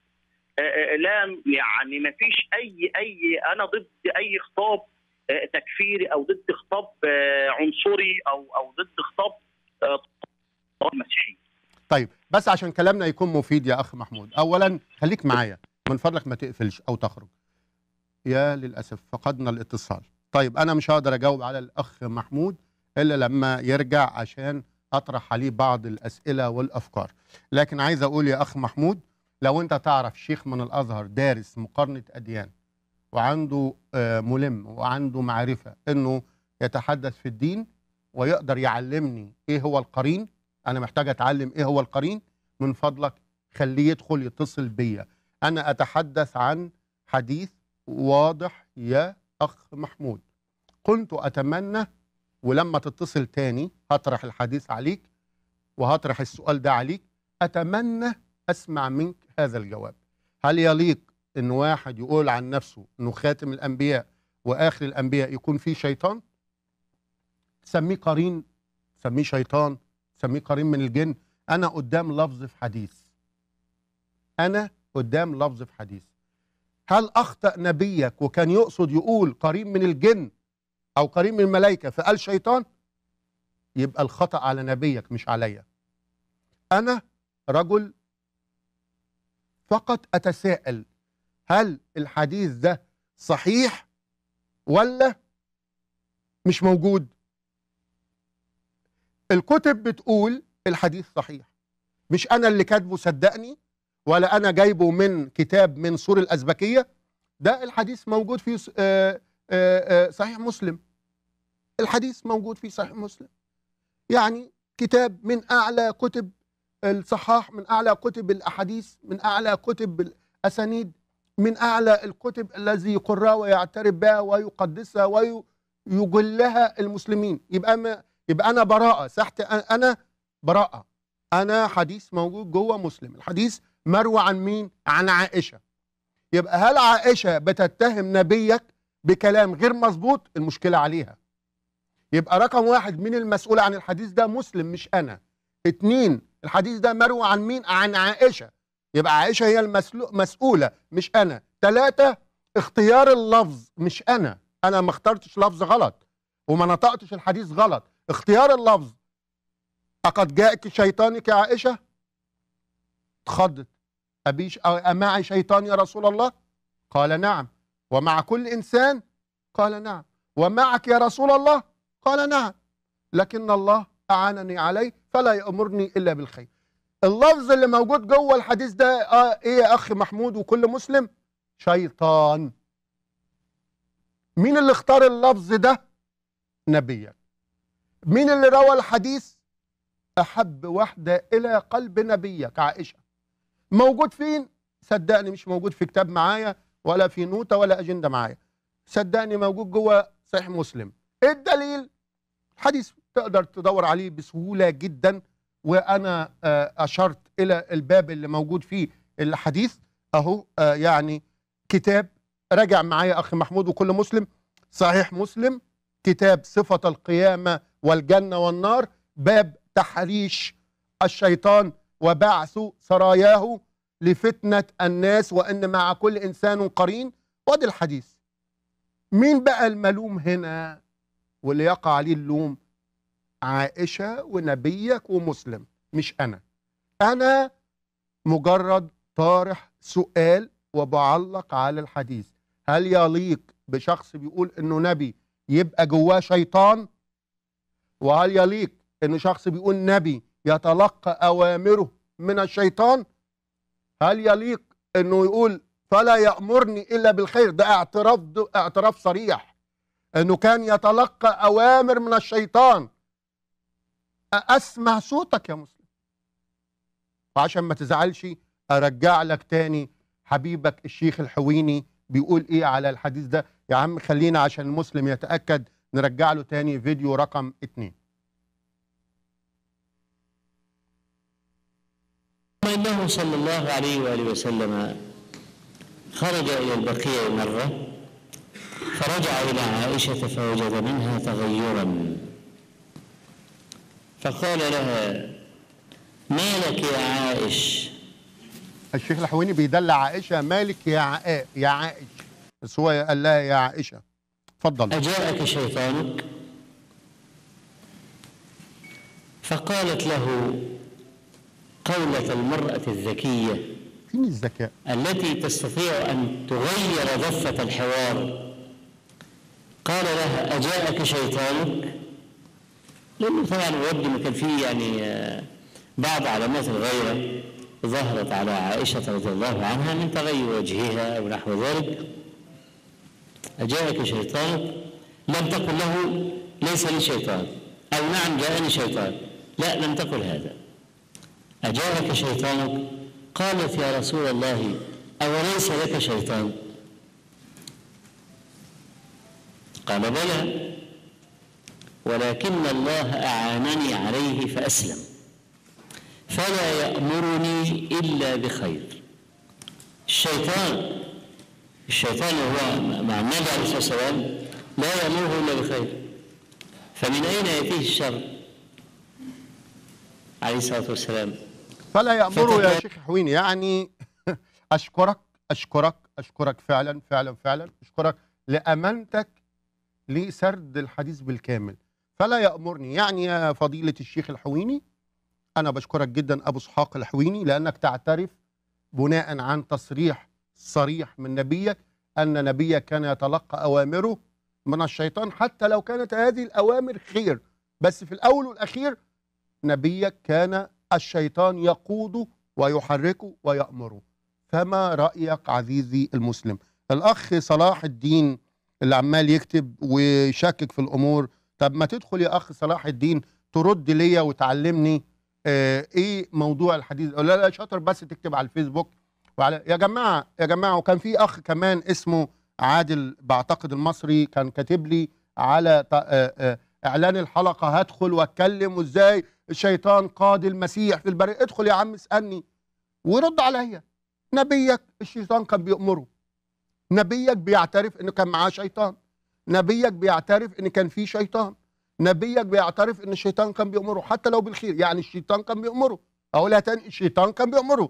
آه، آه، لا يعني ما فيش اي اي انا ضد اي خطاب تكفيري او ضد خطاب عنصري او او ضد خطاب المسيحيين طيب بس عشان كلامنا يكون مفيد يا اخ محمود اولا خليك معايا من فضلك ما تقفلش او تخرج يا للاسف فقدنا الاتصال طيب انا مش هقدر اجاوب على الاخ محمود الا لما يرجع عشان اطرح عليه بعض الاسئله والافكار لكن عايز اقول يا اخ محمود لو انت تعرف شيخ من الازهر دارس مقارنه اديان وعنده آه، ملم وعنده معرفه انه يتحدث في الدين ويقدر يعلمني ايه هو القرين انا محتاج اتعلم ايه هو القرين من فضلك خليه يدخل يتصل بيا انا اتحدث عن حديث واضح يا اخ محمود كنت اتمنى ولما تتصل تاني هطرح الحديث عليك وهطرح السؤال ده عليك اتمنى اسمع منك هذا الجواب هل يليق ان واحد يقول عن نفسه انه خاتم الانبياء واخر الانبياء يكون فيه شيطان سميه قرين سميه شيطان تسميه قرين من الجن انا قدام لفظ في حديث انا قدام لفظ في حديث هل اخطا نبيك وكان يقصد يقول قرين من الجن او قرين من الملائكه فقال شيطان يبقى الخطا على نبيك مش عليا انا رجل فقط اتساءل هل الحديث ده صحيح ولا مش موجود الكتب بتقول الحديث صحيح مش أنا اللي كاتبه صدقني ولا أنا جايبه من كتاب من سور الأزبكية ده الحديث موجود في آه، آه، آه، صحيح مسلم الحديث موجود في صحيح مسلم يعني كتاب من أعلى كتب الصحاح من أعلى كتب الأحاديث من أعلى كتب الأسانيد من أعلى الكتب الذي يقرها ويعترف بها ويقدسها ويجلها المسلمين يبقى ما يبقى انا براءه سحت انا براءه انا حديث موجود جوه مسلم الحديث مروي عن مين عن عائشه يبقى هل عائشه بتتهم نبيك بكلام غير مظبوط المشكله عليها يبقى رقم واحد مين المسؤول عن الحديث ده مسلم مش انا اتنين الحديث ده مروي عن مين عن عائشه يبقى عائشه هي المسؤوله مش انا ثلاثه اختيار اللفظ مش انا انا ما اخترتش لفظ غلط وما نطقتش الحديث غلط اختيار اللفظ لقد جاءك شيطانك يا عائشة اتخضت أبيش أمعي شيطان يا رسول الله قال نعم ومع كل إنسان قال نعم ومعك يا رسول الله قال نعم لكن الله أعانني عليه فلا يأمرني إلا بالخير اللفظ اللي موجود جوه الحديث ده آه إيه يا أخي محمود وكل مسلم شيطان مين اللي اختار اللفظ ده نبيك مين اللي روى الحديث أحب واحدة إلى قلب نبيك عائشة موجود فين صدقني مش موجود في كتاب معايا ولا في نوتة ولا أجندة معايا صدقني موجود جوه صحيح مسلم إيه الدليل حديث تقدر تدور عليه بسهولة جدا وأنا آه، أشرت إلى الباب اللي موجود فيه الحديث أهو آه، يعني كتاب راجع معايا أخ محمود وكل مسلم صحيح مسلم كتاب صفة القيامة والجنة والنار باب تحريش الشيطان وبعث سراياه لفتنة الناس وأن مع كل إنسان قرين وادي الحديث مين بقى الملوم هنا واللي يقع عليه اللوم عائشة ونبيك ومسلم مش أنا أنا مجرد طارح سؤال وبعلق على الحديث هل يليق بشخص بيقول انه نبي يبقى جواه شيطان وهل يليق ان شخص بيقول نبي يتلقى اوامره من الشيطان هل يليق انه يقول فلا يامرني الا بالخير ده اعتراف ده اعتراف صريح انه كان يتلقى اوامر من الشيطان اسمع صوتك يا مسلم وعشان ما تزعلش ارجع لك تاني حبيبك الشيخ الحويني بيقول ايه على الحديث ده يا عم خلينا عشان المسلم يتاكد نرجع له تاني فيديو رقم اتنين إنه صلى الله عليه وآله وسلم خرج إلى البقيع مرة فرجع إلى عائشة فوجد منها تغيرا فقال لها ما لك يا عائش الشيخ الحويني بيدل عائشة مالك يا عائش يا عائش بس هو قال لها يا عائشة تفضل أجاءك شيطانك فقالت له قولة المرأة الذكية فين الذكاء؟ التي تستطيع أن تغير ضفة الحوار قال لها أجاءك شيطانك لأنه طبعا يبدو ما كان فيه يعني آه، بعض علامات الغيرة ظهرت على عائشة رضي الله عنها من تغير وجهها ونحو ذلك أجاءك شيطانك لم تقل له ليس لي شيطان أو نعم جاءني شيطان لا لم تقل هذا أجاءك شيطانك قالت يا رسول الله أوليس لك شيطان قال بلى ولكن الله أعانني عليه فأسلم فلا يأمرني إلا بخير الشيطان الشيطان وهو مع النبي عليه الصلاة والسلام لا يأمره إلا بخير فمن أين يأتيه الشر عليه الصلاة والسلام فلا يأمره يا شيخ حوين يعني <laughs> أشكرك أشكرك أشكرك فعلا فعلا فعلا أشكرك لأمانتك لسرد الحديث بالكامل فلا يأمرني يعني يا فضيلة الشيخ الحويني أنا بشكرك جدا أبو اسحاق الحويني لأنك تعترف بناء عن تصريح صريح من نبيك أن نبيك كان يتلقى أوامره من الشيطان حتى لو كانت هذه الأوامر خير بس في الأول والأخير نبيك كان الشيطان يقوده ويحركه ويأمره فما رأيك عزيزي المسلم الأخ صلاح الدين اللي عمال يكتب ويشكك في الأمور طب ما تدخل يا أخ صلاح الدين ترد ليا وتعلمني آه، ايه موضوع الحديث لا لا شاطر بس تكتب على الفيسبوك وعلى يا جماعه يا جماعه وكان في اخ كمان اسمه عادل بعتقد المصري كان كاتب لي على آه، آه، اعلان الحلقه هدخل واتكلم وازاي الشيطان قاد المسيح في البرية ادخل يا عم اسالني ورد عليا نبيك الشيطان كان بيأمره نبيك بيعترف انه كان معاه شيطان نبيك بيعترف ان كان في شيطان نبيك بيعترف ان الشيطان كان بيأمره حتى لو بالخير يعني الشيطان كان بيأمره اقولها تاني الشيطان كان بيأمره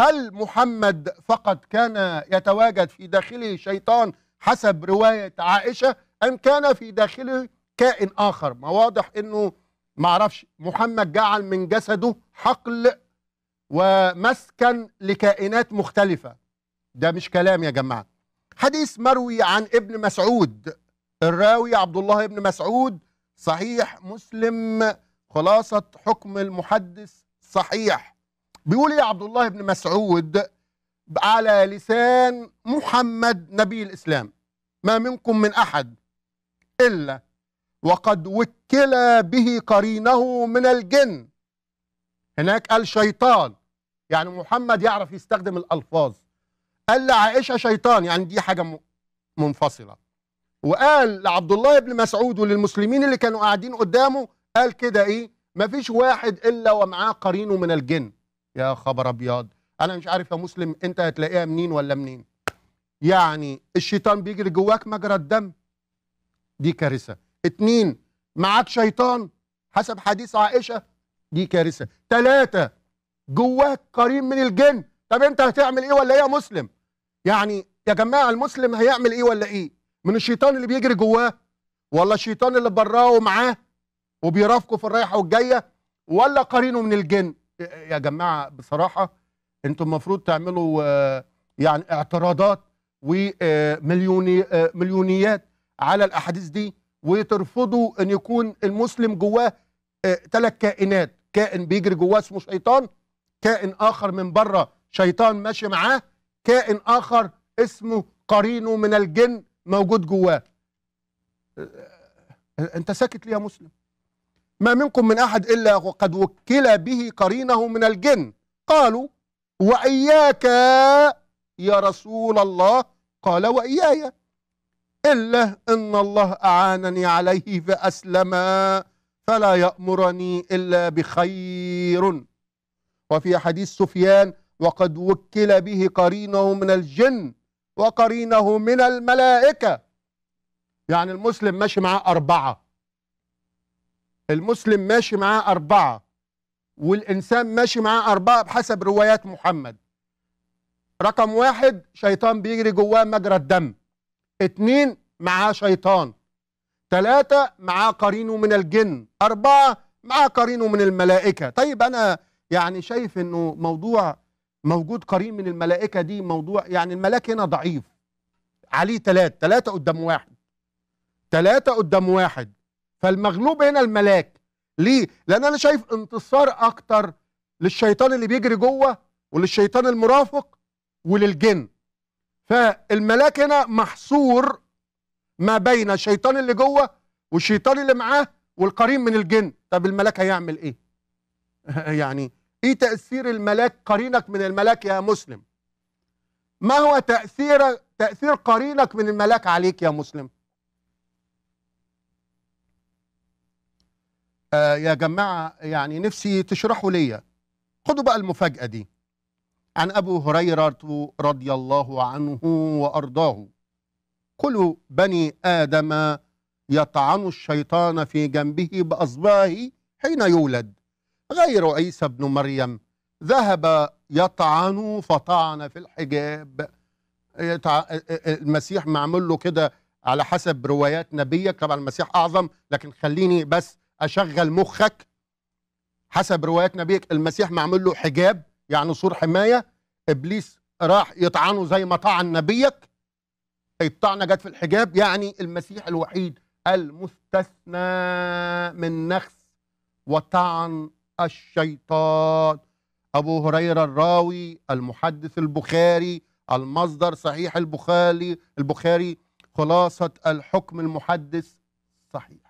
هل محمد فقط كان يتواجد في داخله شيطان حسب رواية عائشة أم كان في داخله كائن آخر ما واضح أنه ما عرفش محمد جعل من جسده حقل ومسكن لكائنات مختلفة ده مش كلام يا جماعة حديث مروي عن ابن مسعود الراوي عبد الله ابن مسعود صحيح مسلم خلاصة حكم المحدث صحيح بيقول ايه عبد الله بن مسعود على لسان محمد نبي الاسلام ما منكم من احد الا وقد وكل به قرينه من الجن هناك قال شيطان يعني محمد يعرف يستخدم الالفاظ قال لعائشه شيطان يعني دي حاجه منفصله وقال لعبد الله بن مسعود وللمسلمين اللي كانوا قاعدين قدامه قال كده ايه مفيش واحد الا ومعاه قرينه من الجن يا خبر ابيض انا مش عارف يا مسلم انت هتلاقيها منين ولا منين يعني الشيطان بيجري جواك مجرى الدم دي كارثه اتنين معاك شيطان حسب حديث عائشه دي كارثه ثلاثه جواك قريب من الجن طب انت هتعمل ايه ولا ايه يا مسلم يعني يا جماعه المسلم هيعمل ايه ولا ايه من الشيطان اللي بيجري جواه ولا الشيطان اللي براه ومعاه وبيرافقه في الرايحه والجايه ولا قرينه من الجن يا جماعه بصراحه انتم المفروض تعملوا آه، يعني اعتراضات ومليوني آه، آه، مليونيات على الاحاديث دي وترفضوا ان يكون المسلم جواه ثلاث كائنات كائن بيجري جواه اسمه شيطان كائن اخر من بره شيطان ماشي معاه كائن اخر اسمه قرينه من الجن موجود جواه انت ساكت ليه يا مسلم ما منكم من أحد إلا وقد وكل به قرينه من الجن قالوا وإياك يا رسول الله قال وإياي إلا أن الله أعانني عليه فأسلم فلا يأمرني إلا بخير وفي حديث سفيان وقد وكل به قرينه من الجن وقرينه من الملائكة يعني المسلم ماشي معاه أربعة المسلم ماشي معاه أربعة والإنسان ماشي معاه أربعة بحسب روايات محمد رقم واحد شيطان بيجري جواه مجرى الدم اتنين معاه شيطان تلاتة معاه قرينه من الجن أربعة معاه قرينه من الملائكة طيب أنا يعني شايف أنه موضوع موجود قرين من الملائكة دي موضوع يعني الملاك هنا ضعيف عليه تلات تلاتة قدام واحد تلاتة قدام واحد فالمغلوب هنا الملاك ليه لان انا شايف انتصار اكتر للشيطان اللي بيجري جوه وللشيطان المرافق وللجن فالملاك هنا محصور ما بين الشيطان اللي جوه والشيطان اللي معاه والقريب من الجن طب الملاك هيعمل ايه <laughs> يعني ايه تاثير الملاك قرينك من الملاك يا مسلم ما هو تاثير تاثير قرينك من الملاك عليك يا مسلم آه يا جماعة يعني نفسي تشرحوا ليا خدوا بقى المفاجأة دي عن أبو هريرة رضي الله عنه وأرضاه كل بني آدم يطعن الشيطان في جنبه بأصبعه حين يولد غير عيسى ابن مريم ذهب يطعن فطعن في الحجاب يتع... آه، آه، آه، المسيح معمول له كده على حسب روايات نبيك طبعا المسيح أعظم لكن خليني بس اشغل مخك حسب روايات نبيك المسيح معمول له حجاب يعني صور حمايه ابليس راح يطعنه زي ما طعن نبيك الطعنه جت في الحجاب يعني المسيح الوحيد المستثنى من نخس وطعن الشيطان أبو هريرة الراوي المحدث البخاري المصدر صحيح البخاري البخاري خلاصة الحكم المحدث صحيح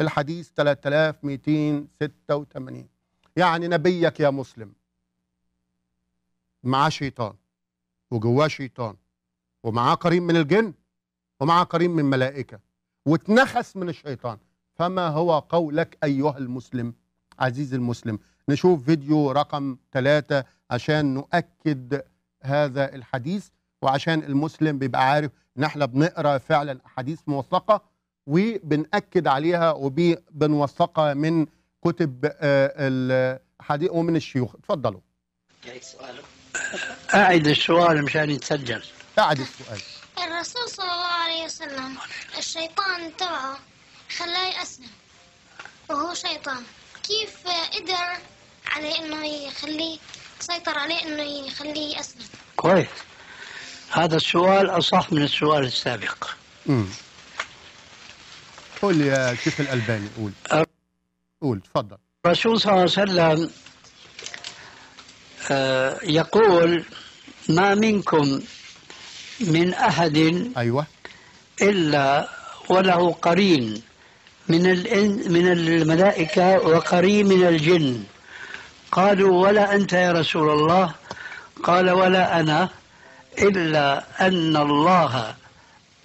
الحديث 3286 يعني نبيك يا مسلم معاه شيطان وجواه شيطان ومعاه قرين من الجن ومعاه قرين من ملائكة واتنخس من الشيطان فما هو قولك أيها المسلم عزيزي المسلم نشوف فيديو رقم ثلاثة عشان نؤكد هذا الحديث وعشان المسلم بيبقى عارف ان احنا بنقرا فعلا احاديث موثقه وبنأكد عليها وبنوثقها من كتب آه، الحديث ومن الشيوخ اتفضلوا أعد السؤال مشان يتسجل أعد السؤال الرسول صلى الله عليه وسلم الشيطان تبعه خلاه يأسلم وهو شيطان كيف قدر عليه انه يخليه سيطر عليه انه يخليه يأسلم كويس هذا السؤال اصح من السؤال السابق قول يا شيخ الألباني قول أه. قول تفضل الرسول صلى الله عليه وسلم أه، يقول ما منكم من أحد أيوة إلا وله قرين من من الملائكة وقرين من الجن قالوا ولا أنت يا رسول الله قال ولا أنا إلا أن الله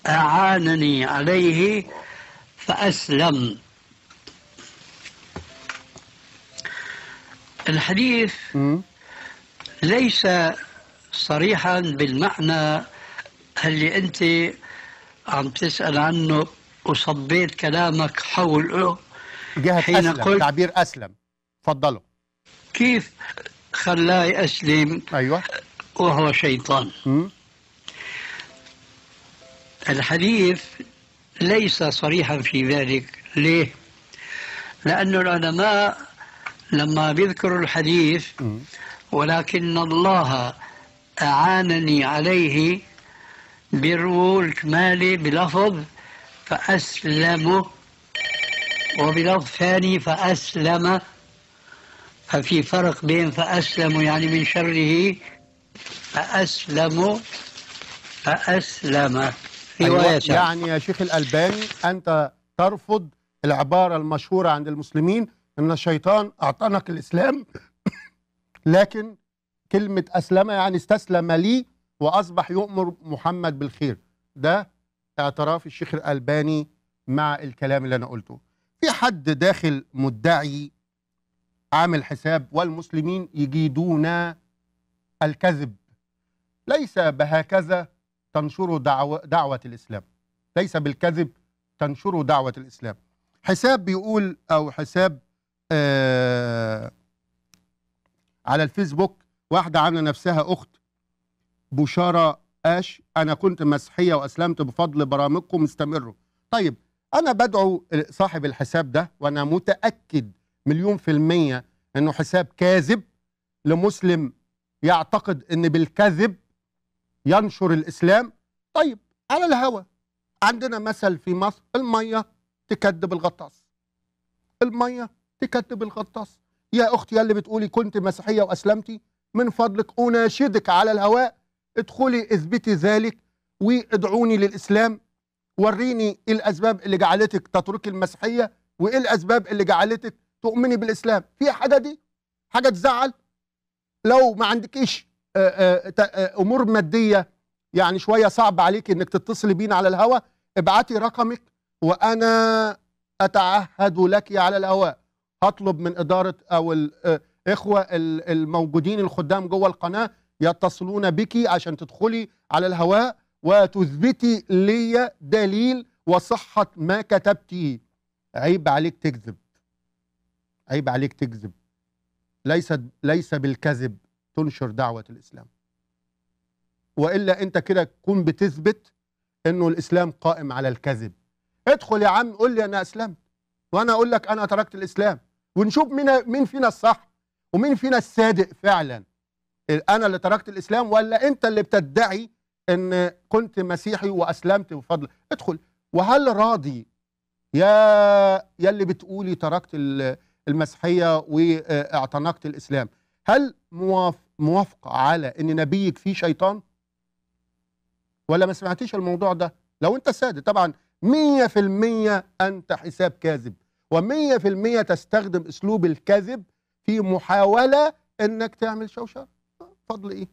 أعانني عليه فأسلم الحديث ليس صريحا بالمعنى اللي أنت عم تسأل عنه وصبيت كلامك حوله جهة حين أسلم قلت تعبير أسلم تفضلوا كيف خلاه أسلم أيوة وهو شيطان م? الحديث ليس صريحا في ذلك ليه؟ لأن العلماء لما بيذكروا الحديث ولكن الله أعانني عليه برول الكمال بلفظ فأسلم وبلفظ ثاني فأسلم ففي فرق بين فأسلم يعني من شره فأسلم فأسلم أيوة, أيوة، يعني يا شيخ الألباني أنت ترفض العبارة المشهورة عند المسلمين أن الشيطان أعطانك الإسلام <coughs> لكن كلمة أسلم يعني استسلم لي وأصبح يؤمر محمد بالخير ده اعتراف الشيخ الألباني مع الكلام اللي أنا قلته في حد داخل مدعي عامل حساب والمسلمين يجيدون الكذب ليس بهكذا تنشر دعوة, دعوة الإسلام ليس بالكذب تنشر دعوة الإسلام حساب بيقول أو حساب آه على الفيسبوك واحدة عاملة نفسها أخت بشارة آش أنا كنت مسيحية وأسلمت بفضل برامجكم استمروا طيب أنا بدعو صاحب الحساب ده وأنا متأكد مليون في المية أنه حساب كاذب لمسلم يعتقد أن بالكذب ينشر الإسلام طيب على الهوى عندنا مثل في مصر المية تكدب الغطاس المية تكدب الغطاس يا أختي يا اللي بتقولي كنت مسيحية وأسلمتي من فضلك أناشدك على الهواء ادخلي اثبتي ذلك وادعوني للإسلام وريني ايه الأسباب اللي جعلتك تتركي المسيحية وإيه الأسباب اللي جعلتك تؤمني بالإسلام في حاجة دي حاجة تزعل لو ما عندكيش آه، آه، آه، امور ماديه يعني شويه صعب عليك انك تتصلي بينا على الهواء ابعتي رقمك وانا اتعهد لك على الهواء هطلب من اداره او الاخوه الموجودين الخدام جوه القناه يتصلون بك عشان تدخلي على الهواء وتثبتي لي دليل وصحه ما كتبتي عيب عليك تكذب عيب عليك تكذب ليس ليس بالكذب تنشر دعوة الإسلام وإلا أنت كده تكون بتثبت أنه الإسلام قائم على الكذب ادخل يا عم قول لي أنا أسلمت وأنا أقول لك أنا تركت الإسلام ونشوف مين مين فينا الصح ومين فينا الصادق فعلا أنا اللي تركت الإسلام ولا أنت اللي بتدعي أن كنت مسيحي وأسلمت بفضل ادخل وهل راضي يا يا اللي بتقولي تركت المسيحيه واعتنقت الاسلام هل موافق موافقة على ان نبيك فيه شيطان ولا ما سمعتيش الموضوع ده لو انت سادة طبعا مية في المية انت حساب كاذب ومية في المية تستخدم اسلوب الكذب في محاولة انك تعمل شوشرة فضل ايه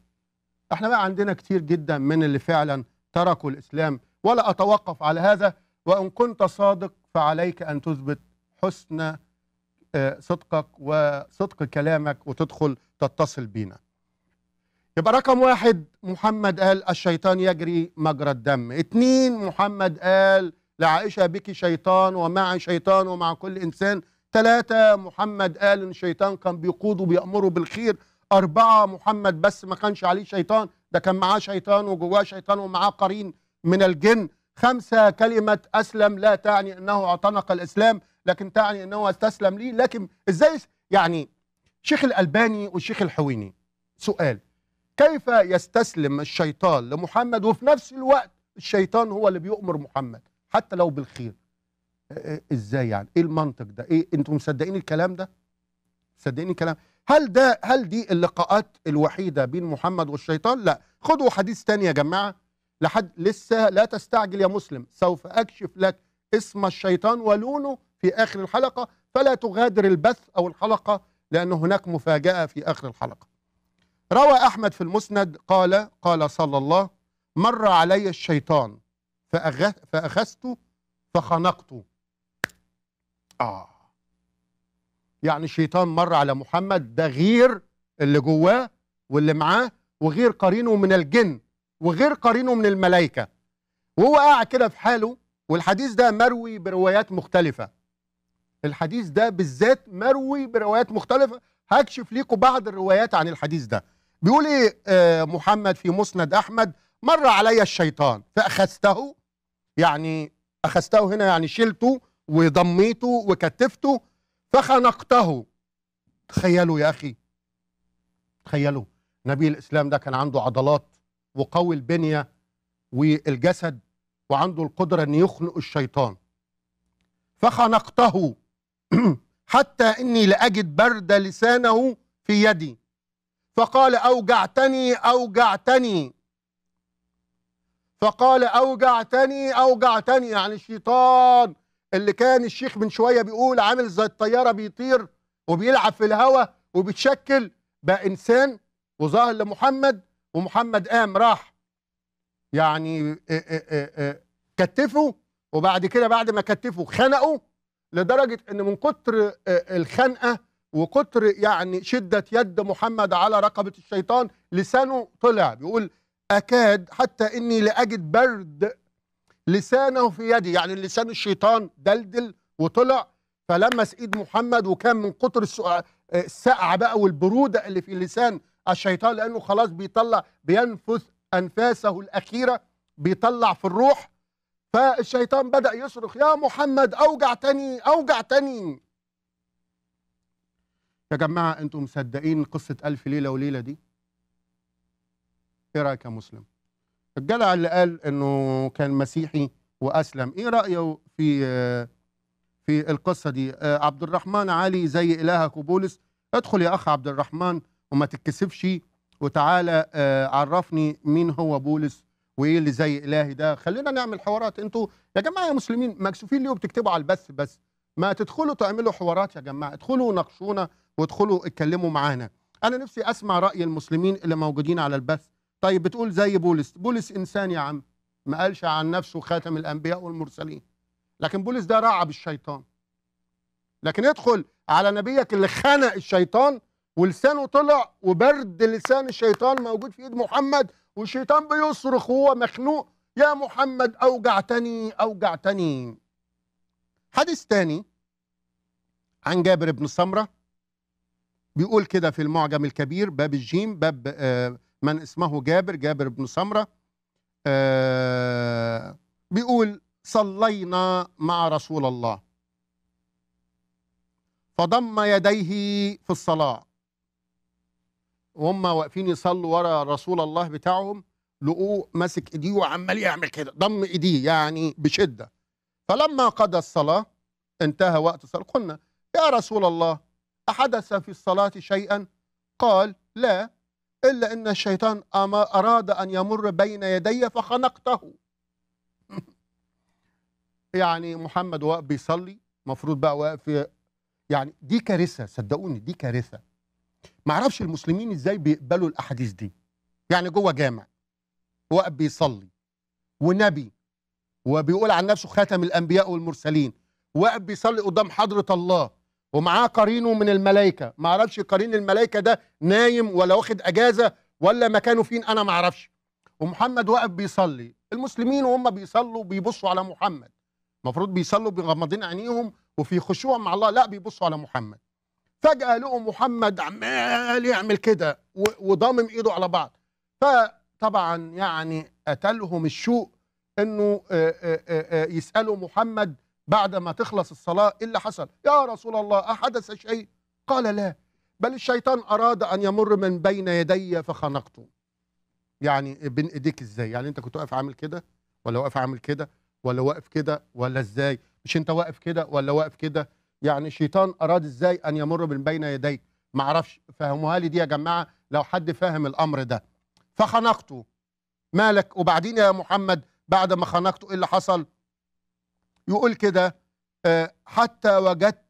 احنا بقى عندنا كتير جدا من اللي فعلا تركوا الاسلام ولا اتوقف على هذا وان كنت صادق فعليك ان تثبت حسن آه، صدقك وصدق كلامك وتدخل تتصل بينا يبقى رقم واحد محمد قال الشيطان يجري مجرى الدم اتنين محمد قال لعائشة بك شيطان ومع شيطان ومع كل إنسان ثلاثة محمد قال إن الشيطان كان بيقوده وبيأمره بالخير أربعة محمد بس ما كانش عليه شيطان ده كان معاه شيطان وجواه شيطان ومعاه قرين من الجن خمسة كلمة أسلم لا تعني أنه اعتنق الإسلام لكن تعني أنه استسلم لي لكن إزاي يعني شيخ الألباني والشيخ الحويني سؤال كيف يستسلم الشيطان لمحمد وفي نفس الوقت الشيطان هو اللي بيؤمر محمد حتى لو بالخير إيه، إيه، ازاي يعني ايه المنطق ده ايه انتم مصدقين الكلام ده مصدقين الكلام هل ده هل دي اللقاءات الوحيده بين محمد والشيطان لا خدوا حديث ثاني يا جماعه لحد لسه لا تستعجل يا مسلم سوف اكشف لك اسم الشيطان ولونه في اخر الحلقه فلا تغادر البث او الحلقه لان هناك مفاجاه في اخر الحلقه روى أحمد في المسند قال قال صلى الله مر علي الشيطان فأخذته فخنقته آه يعني الشيطان مر على محمد ده غير اللي جواه واللي معاه وغير قرينه من الجن وغير قرينه من الملائكة وهو قاعد كده في حاله والحديث ده مروي بروايات مختلفة الحديث ده بالذات مروي بروايات مختلفة هكشف ليكم بعض الروايات عن الحديث ده بيقول ايه آه محمد في مسند احمد مر علي الشيطان فاخذته يعني اخذته هنا يعني شلته وضميته وكتفته فخنقته تخيلوا يا اخي تخيلوا نبي الاسلام ده كان عنده عضلات وقوي البنيه والجسد وعنده القدره ان يخنق الشيطان فخنقته <clears throat> حتى اني لاجد برد لسانه في يدي فقال أوجعتني أوجعتني فقال أوجعتني أوجعتني يعني الشيطان اللي كان الشيخ من شوية بيقول عامل زي الطيارة بيطير وبيلعب في الهواء وبيتشكل بقى إنسان وظاهر لمحمد ومحمد قام راح يعني آه، آه، آه، كتفه وبعد كده بعد ما كتفه خنقه لدرجة ان من كتر الخنقة وكتر يعني شدة يد محمد على رقبة الشيطان لسانه طلع بيقول أكاد حتى إني لأجد برد لسانه في يدي يعني لسان الشيطان دلدل وطلع فلمس ايد محمد وكان من كتر السقعة بقى والبرودة اللي في لسان الشيطان لأنه خلاص بيطلع بينفث أنفاسه الأخيرة بيطلع في الروح فالشيطان بدأ يصرخ يا محمد أوجعتني أوجعتني يا جماعة أنتم مصدقين قصة ألف ليلة وليلة دي؟ إيه رأيك يا مسلم؟ الجدع اللي قال إنه كان مسيحي وأسلم، إيه رأيه في في القصة دي؟ آه، عبد الرحمن علي زي إلهك وبولس، ادخل يا أخ عبد الرحمن وما تتكسفش وتعالى آه، عرفني مين هو بولس وإيه اللي زي إلهي ده، خلينا نعمل حوارات، أنتوا يا جماعة يا مسلمين مكسوفين ليه بتكتبوا على البث بس؟ ما تدخلوا تعملوا حوارات يا جماعة، ادخلوا ناقشونا وادخلوا اتكلموا معانا انا نفسي اسمع راي المسلمين اللي موجودين على البث طيب بتقول زي بولس بولس انسان يا عم ما قالش عن نفسه خاتم الانبياء والمرسلين لكن بولس ده رعب الشيطان لكن ادخل على نبيك اللي خنق الشيطان ولسانه طلع وبرد لسان الشيطان موجود في ايد محمد والشيطان بيصرخ وهو مخنوق يا محمد اوجعتني اوجعتني حديث تاني عن جابر بن سمره بيقول كده في المعجم الكبير باب الجيم باب آه، من اسمه جابر جابر بن سمره آه، بيقول صلينا مع رسول الله فضم يديه في الصلاه وهم واقفين يصلوا ورا رسول الله بتاعهم لقوه ماسك ايديه وعمال يعمل كده ضم ايديه يعني بشده فلما قضى الصلاه انتهى وقت الصلاه قلنا يا رسول الله أحدث في الصلاة شيئا قال لا إلا أن الشيطان أراد أن يمر بين يدي فخنقته <laughs> يعني محمد واقف بيصلي مفروض بقى واقف يعني دي كارثة صدقوني دي كارثة معرفش المسلمين إزاي بيقبلوا الأحاديث دي يعني جوه جامع واقف بيصلي ونبي وبيقول عن نفسه خاتم الأنبياء والمرسلين واقف بيصلي قدام حضرة الله ومعاه قرينه من الملائكه ما اعرفش قرين الملائكه ده نايم ولا واخد اجازه ولا مكانه فين انا ما اعرفش ومحمد واقف بيصلي المسلمين وهم بيصلوا بيبصوا على محمد المفروض بيصلوا بيغمضين عينيهم وفي خشوع مع الله لا بيبصوا على محمد فجاه لقوا محمد عمال يعمل كده وضامم ايده على بعض فطبعا يعني قتلهم الشوق انه يسالوا محمد بعد ما تخلص الصلاة إيه اللي حصل يا رسول الله أحدث شيء قال لا بل الشيطان أراد أن يمر من بين يدي فخنقته يعني بين إيديك إزاي يعني أنت كنت واقف عامل كده ولا واقف عامل كده ولا واقف كده ولا إزاي مش أنت واقف كده ولا واقف كده يعني الشيطان أراد إزاي أن يمر من بين يديك معرفش فهموها لي دي يا جماعة لو حد فاهم الأمر ده فخنقته مالك وبعدين يا محمد بعد ما خنقته إيه اللي حصل يقول كده آه، حتى وجدت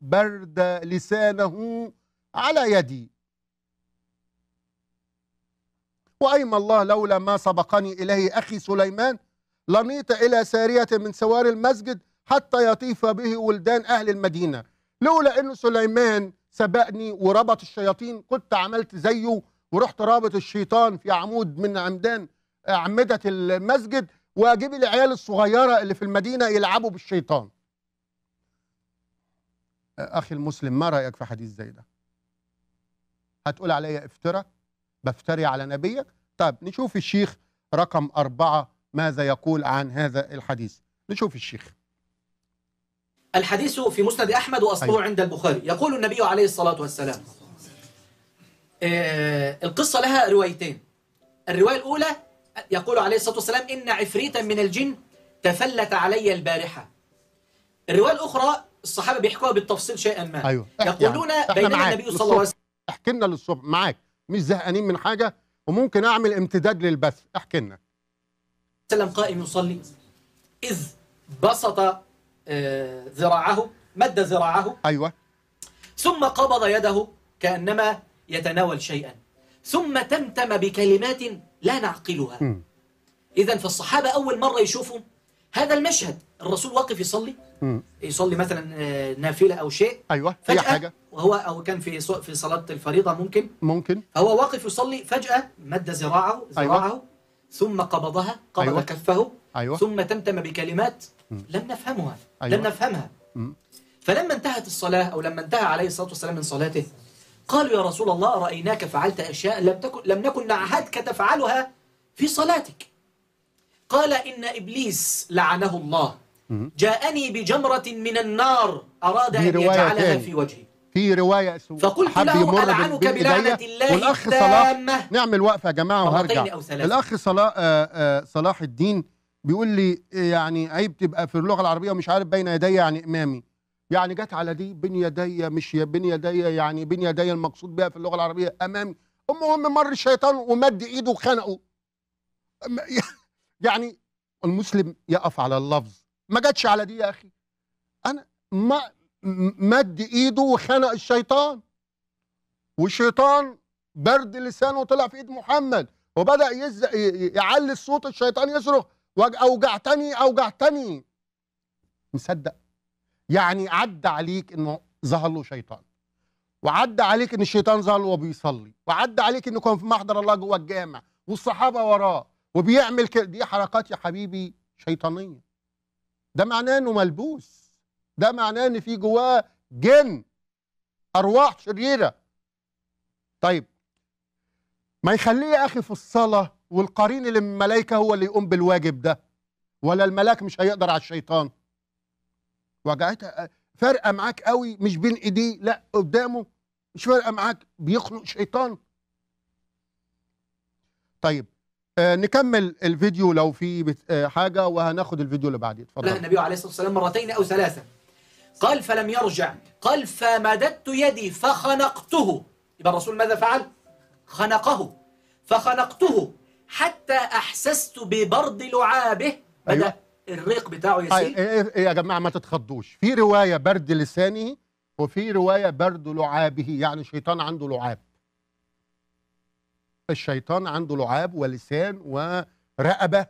برد لسانه على يدي وأيم الله لولا ما سبقني إليه أخي سليمان لنيت إلى سارية من سوار المسجد حتى يطيف به ولدان أهل المدينة لولا أن سليمان سبقني وربط الشياطين كنت عملت زيه ورحت رابط الشيطان في عمود من عمدان أعمدة آه، المسجد واجيب العيال الصغيره اللي في المدينه يلعبوا بالشيطان اخي المسلم ما رايك في حديث زي ده هتقول عليا افترى بفتري على نبيك طب نشوف الشيخ رقم أربعة ماذا يقول عن هذا الحديث نشوف الشيخ الحديث في مسند أحمد وأصله أيوة. عند البخاري يقول النبي عليه الصلاة والسلام آه القصة لها روايتين الرواية الأولى يقول عليه الصلاة والسلام إن عفريتا من الجن تفلت علي البارحة الرواية الأخرى الصحابة بيحكوها بالتفصيل شيئا ما أيوه. يقولون يعني. النبي صلى الله عليه وسلم احكي لنا للصبح معاك مش زهقانين من حاجة وممكن أعمل امتداد للبث احكي لنا سلم قائم يصلي إذ بسط آه، ذراعه مد ذراعه أيوه ثم قبض يده كأنما يتناول شيئا ثم تمتم بكلمات لا نعقلها إذا فالصحابة أول مرة يشوفوا هذا المشهد الرسول واقف يصلي مم. يصلي مثلا آه، نافله او شيء ايوه فجأة حاجه وهو او كان في في صلاه الفريضه ممكن ممكن هو واقف يصلي فجاه مد ذراعه ذراعه أيوة. ثم قبضها قبض أيوة. كفه أيوة. ثم تمتم بكلمات مم. لم نفهمها أيوة. لم نفهمها مم. فلما انتهت الصلاه او لما انتهى عليه الصلاه والسلام من صلاته قالوا يا رسول الله رأيناك فعلت أشياء لم, تكن لم نكن نعهدك تفعلها في صلاتك قال إن إبليس لعنه الله جاءني بجمرة من النار أراد أن يجعلها في وجهي في رواية فقلت له ألعنك بلعنة الله والأخ صلاح نعمل وقفة يا جماعة وهرجع الأخ صلاح, آه، آه، صلاح الدين بيقول لي يعني عيب تبقى في اللغة العربية ومش عارف بين يدي يعني إمامي يعني جت على دي بين يدي مش بين يدي يعني بين يدي المقصود بها في اللغه العربيه امامي المهم مر الشيطان ومد ايده وخنقه <laughs> يعني المسلم يقف على اللفظ ما جاتش على دي يا اخي انا ما مد ايده وخنق الشيطان والشيطان برد لسانه طلع في ايد محمد وبدا يز... يعلي الصوت الشيطان يصرخ اوجعتني اوجعتني مصدق يعني عدى عليك انه ظهر له شيطان وعدى عليك ان الشيطان ظهر له وبيصلي وعدى عليك انه كان في محضر الله جوه الجامع والصحابه وراه وبيعمل كده دي حركات يا حبيبي شيطانيه ده معناه انه ملبوس ده معناه ان في جواه جن ارواح شريره طيب ما يخليه يا اخي في الصلاه والقرين اللي من الملائكه هو اللي يقوم بالواجب ده ولا الملاك مش هيقدر على الشيطان وجعتها آه، فارقه معاك قوي مش بين ايديه لا قدامه مش فارقه معاك بيخنق شيطان طيب آه نكمل الفيديو لو في آه حاجه وهناخد الفيديو اللي بعديه اتفضل النبي عليه الصلاه والسلام مرتين او ثلاثه قال فلم يرجع قال فمددت يدي فخنقته يبقى الرسول ماذا فعل خنقه فخنقته حتى احسست ببرد لعابه بدا أيوة. الريق بتاعه يسيل طيب، إيه،, إيه،, ايه يا جماعه ما تتخضوش في روايه برد لسانه وفي روايه برد لعابه يعني شيطان عنده لعاب الشيطان عنده لعاب ولسان ورقبه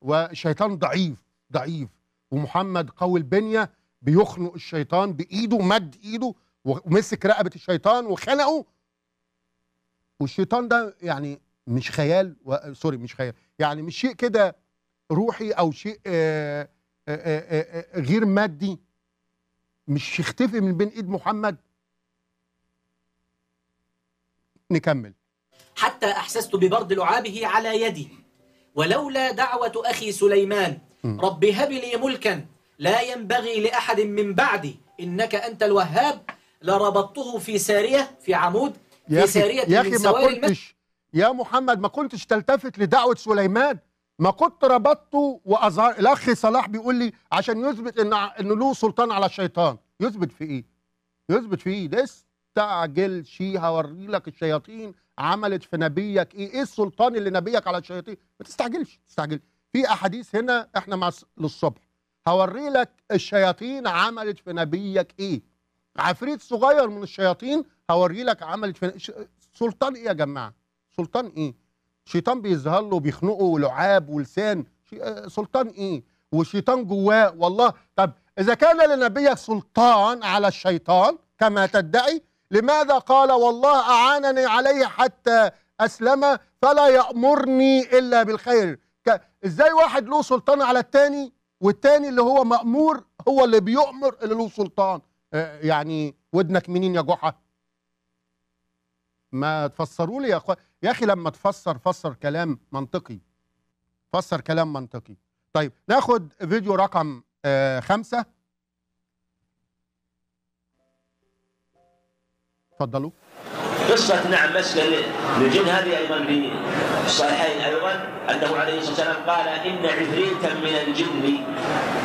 وشيطان ضعيف ضعيف ومحمد قوي البنيه بيخنق الشيطان بايده مد ايده ومسك رقبه الشيطان وخنقه والشيطان ده يعني مش خيال و... سوري مش خيال يعني مش شيء كده روحي او شيء آآ آه، آآ آه، آآ آه، غير مادي مش يختفي من بين ايد محمد نكمل حتى احسست ببرد لعابه على يدي ولولا دعوه اخي سليمان رب هب لي ملكا لا ينبغي لاحد من بعدي انك انت الوهاب لربطته في ساريه في عمود في ساريه يا اخي ما قلتش يا محمد ما كنتش تلتفت لدعوه سليمان ما كنت ربطته وأظهر الأخ صلاح بيقول لي عشان يثبت إن إن له سلطان على الشيطان يثبت في إيه؟ يثبت في إيه؟ ده استعجل شي هوري لك الشياطين عملت في نبيك إيه؟ إيه السلطان اللي نبيك على الشياطين؟ ما تستعجلش تستعجل في أحاديث هنا إحنا مع للصبح هوري لك الشياطين عملت في نبيك إيه؟ عفريت صغير من الشياطين هوري لك عملت في سلطان إيه يا جماعة؟ سلطان إيه؟ شيطان بيظهر له بيخنقه ولعاب ولسان آه، سلطان ايه وشيطان جواه والله طب اذا كان لنبيك سلطان على الشيطان كما تدعي لماذا قال والله اعانني عليه حتى اسلم فلا يامرني الا بالخير ازاي واحد له سلطان على التاني والتاني اللي هو مامور هو اللي بيؤمر اللي له سلطان آه، يعني ودنك منين يا جحا ما تفسروا لي يا اخوان يا اخي لما تفسر فسر كلام منطقي فسر كلام منطقي طيب ناخد فيديو رقم آه خمسة اتفضلوا قصة نعم بس للجن هذه أيضا في الصحيحين أيضا أنه عليه الصلاة والسلام قال إن عفريتا من الجن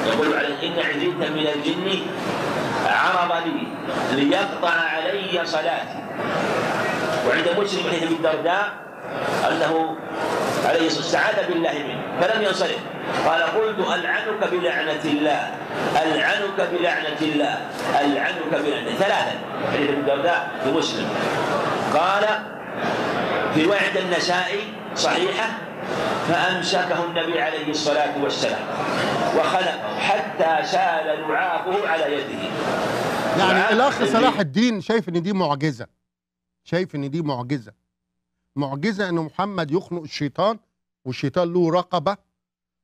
يقول عليه إن عفريتا من الجن عرض لي ليقطع علي صلاتي وعند مسلم من الدرداء أنه عليه استعاذ بالله منه فلم ينصرف قال قلت ألعنك بلعنة الله ألعنك بلعنة الله ألعنك بلعنة ثلاثا حديث ابن الدرداء في مسلم قال في وعد النسائي صحيحة فأمسكه النبي عليه الصلاة والسلام وخلقه حتى سال لعابه على يده يعني الأخ صلاح الدين شايف إن دي معجزة شايف ان دي معجزه معجزه ان محمد يخنق الشيطان والشيطان له رقبه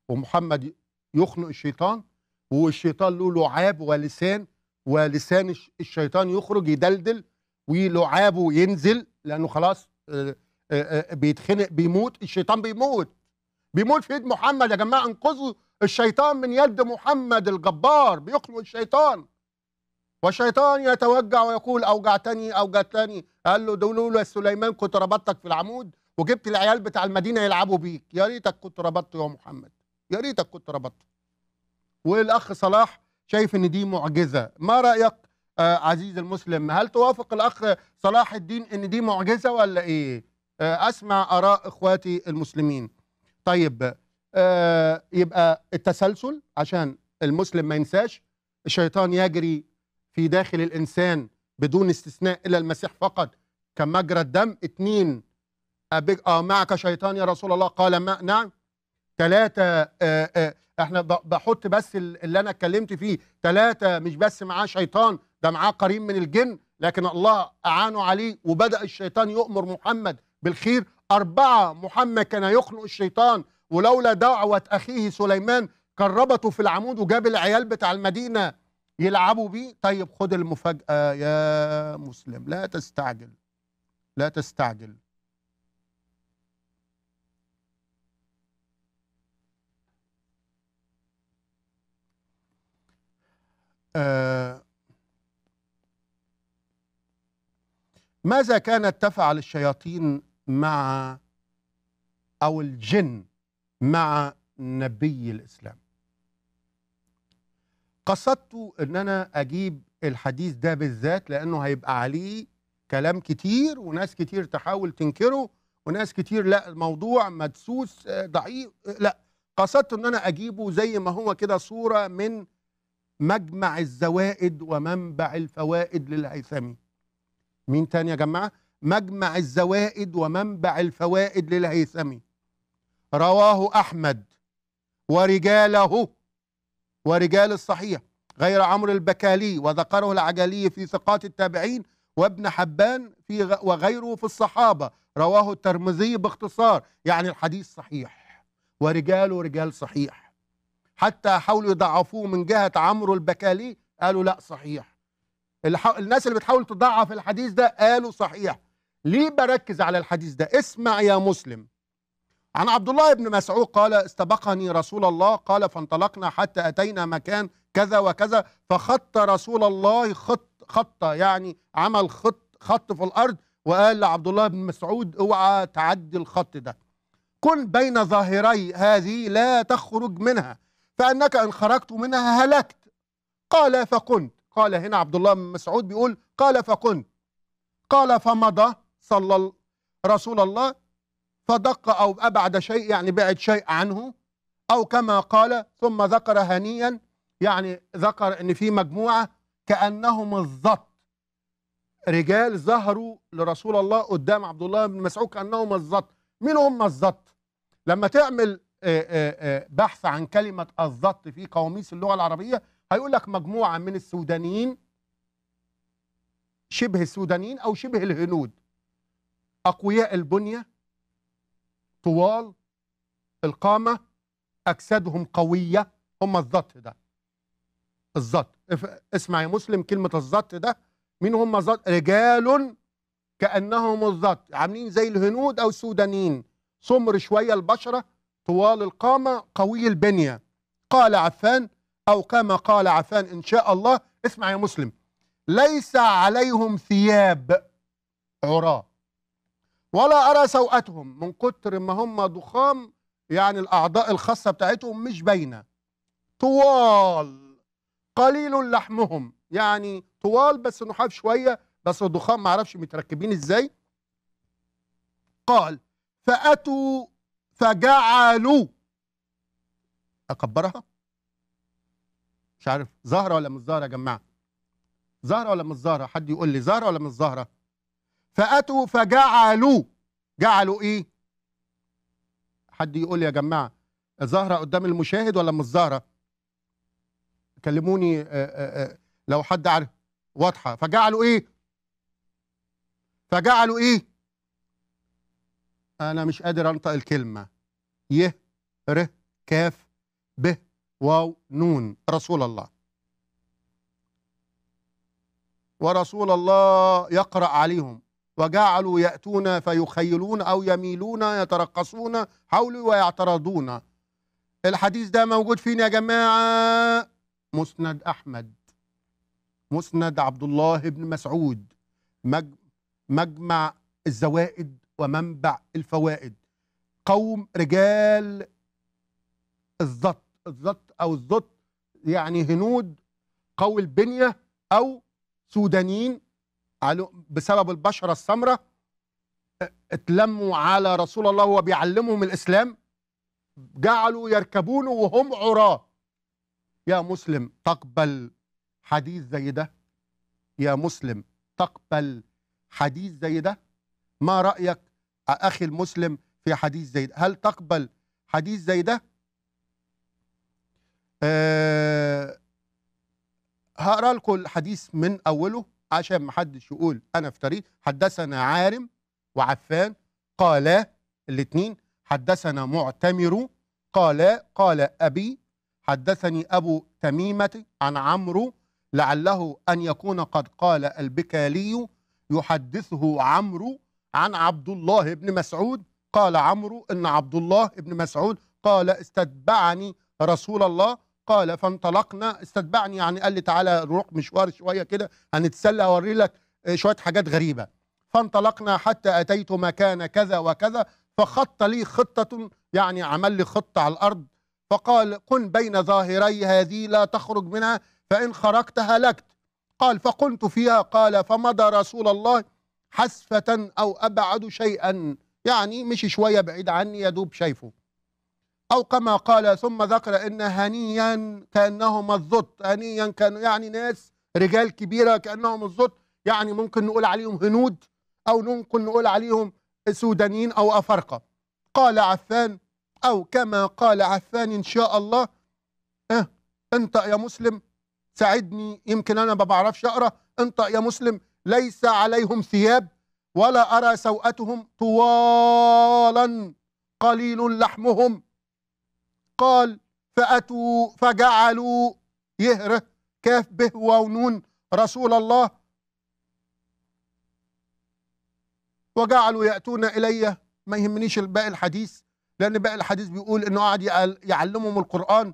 ومحمد يخنق الشيطان والشيطان له لعاب ولسان ولسان الشيطان يخرج يدلدل ولعابه ينزل لانه خلاص آه، آه، آه، بيتخنق بيموت الشيطان بيموت بيموت في يد محمد يا جماعه انقذوا الشيطان من يد محمد الجبار بيخنق الشيطان والشيطان يتوجع ويقول اوجعتني اوجعتني قال له دول يا سليمان كنت ربطتك في العمود وجبت العيال بتاع المدينه يلعبوا بيك يا ريتك كنت ربطته يا محمد يا ريتك كنت ربطته والاخ صلاح شايف ان دي معجزه ما رايك آه عزيز المسلم هل توافق الاخ صلاح الدين ان دي معجزه ولا ايه آه اسمع اراء اخواتي المسلمين طيب آه يبقى التسلسل عشان المسلم ما ينساش الشيطان يجري في داخل الإنسان بدون استثناء إلا المسيح فقط كمجرى الدم اثنين أبيك آه معك شيطان يا رسول الله قال ما نعم ثلاثة آه آه احنا بحط بس اللي انا اتكلمت فيه ثلاثة مش بس معاه شيطان ده معاه قريب من الجن لكن الله أعانه عليه وبدأ الشيطان يؤمر محمد بالخير أربعة محمد كان يخنق الشيطان ولولا دعوة أخيه سليمان كربته في العمود وجاب العيال بتاع المدينة يلعبوا بيه طيب خد المفاجأة يا مسلم لا تستعجل لا تستعجل آه ماذا كانت تفعل الشياطين مع أو الجن مع نبي الإسلام قصدت ان انا اجيب الحديث ده بالذات لانه هيبقى عليه كلام كتير وناس كتير تحاول تنكره وناس كتير لا الموضوع مدسوس آه، ضعيف آه، لا قصدت ان انا اجيبه زي ما هو كده صوره من مجمع الزوائد ومنبع الفوائد للهيثمي مين تاني يا جماعه مجمع الزوائد ومنبع الفوائد للهيثمي رواه احمد ورجاله ورجال الصحيح غير عمرو البكالي وذكره العجلي في ثقات التابعين وابن حبان في وغيره في الصحابة رواه الترمذي باختصار يعني الحديث صحيح ورجاله رجال صحيح حتى حاولوا يضعفوه من جهة عمرو البكالي قالوا لا صحيح الناس اللي بتحاول تضعف الحديث ده قالوا صحيح ليه بركز على الحديث ده اسمع يا مسلم عن عبد الله بن مسعود قال استبقني رسول الله قال فانطلقنا حتى أتينا مكان كذا وكذا فخط رسول الله خط خط يعني عمل خط خط في الأرض وقال لعبد الله بن مسعود اوعى تعدي الخط ده كن بين ظاهري هذه لا تخرج منها فأنك إن خرجت منها هلكت قال فكنت قال هنا عبد الله بن مسعود بيقول قال فكنت قال فمضى صلى رسول الله فدق أو أبعد شيء يعني بعد شيء عنه أو كما قال ثم ذكر هنيا يعني ذكر أن في مجموعة كأنهم الظبط رجال ظهروا لرسول الله قدام عبد الله بن مسعود كأنهم الظبط مين هم الظبط لما تعمل آه، آه، آه، بحث عن كلمة الظبط في قواميس اللغة العربية هيقول لك مجموعة من السودانيين شبه السودانيين أو شبه الهنود أقوياء البنية طوال القامة أجسادهم قوية هم الزط ده الزط اسمع يا مسلم كلمة الزط ده مين هم الزط رجال كأنهم الزط عاملين زي الهنود أو السودانيين سمر شوية البشرة طوال القامة قوي البنية قال عفان أو كما قال عفان إن شاء الله اسمع يا مسلم ليس عليهم ثياب عراة ولا أرى سوءتهم من كتر ما هم ضخام يعني الأعضاء الخاصة بتاعتهم مش باينة طوال قليل لحمهم يعني طوال بس نحاف شوية بس الضخام معرفش متركبين إزاي قال فأتوا فجعلوا أكبرها مش عارف زهرة ولا مش زهرة يا جماعة زهرة ولا مش زهرة حد يقول لي زهرة ولا مش زهرة فأتوا فجعلوا جعلوا إيه حد يقول يا جماعة ظاهرة قدام المشاهد ولا مش ظاهرة كلموني آه، آه، آه، لو حد عارف واضحة فجعلوا إيه فجعلوا إيه أنا مش قادر أنطق الكلمة ي ر كاف ب واو نون رسول الله ورسول الله يقرأ عليهم وجعلوا يأتون فيخيلون أو يميلون يترقصون حولي ويعترضون الحديث ده موجود فين يا جماعة مسند أحمد مسند عبد الله بن مسعود مجمع الزوائد ومنبع الفوائد قوم رجال الزط الزط أو الزط يعني هنود قوي البنية أو سودانيين بسبب البشرة السمراء اتلموا على رسول الله وهو بيعلمهم الإسلام جعلوا يركبونه وهم عراه يا مسلم تقبل حديث زي ده يا مسلم تقبل حديث زي ده ما رأيك أخي المسلم في حديث زي ده هل تقبل حديث زي ده آه، هقرأ لكم الحديث من أوله عشان ما حدش يقول انا افتريت حدثنا عارم وعفان قالا الاثنين حدثنا معتمر قالا قال ابي حدثني ابو تميمه عن عمرو لعله ان يكون قد قال البكالي يحدثه عمرو عن عبد الله بن مسعود قال عمرو ان عبد الله بن مسعود قال استتبعني رسول الله قال فانطلقنا استتبعني يعني قال لي تعالى نروح مشوار شويه كده هنتسلى اوري لك آه، شويه حاجات غريبه فانطلقنا حتى اتيت مكان كذا وكذا فخط لي خطه يعني عمل لي خطه على الارض فقال كن بين ظاهري هذه لا تخرج منها فان خرجت هلكت قال فقمت فيها قال فمضى رسول الله حسفه او ابعد شيئا يعني مشي شويه بعيد عني يدوب شايفه أو كما قال ثم ذكر إن هنيا كأنهم الزط هنيا كانوا يعني ناس رجال كبيرة كأنهم الزط يعني ممكن نقول عليهم هنود أو ممكن نقول عليهم سودانيين أو أفارقة قال عفان أو كما قال عفان إن شاء الله أه أنت يا مسلم ساعدني يمكن أنا ما بعرفش أقرأ أنت يا مسلم ليس عليهم ثياب ولا أرى سوءتهم طوالا قليل لحمهم قال فأتوا فجعلوا يهره كاف به ونون رسول الله وجعلوا يأتون إلي ما يهمنيش الباقي الحديث لأن باقي الحديث بيقول إنه قعد يعلمهم القرآن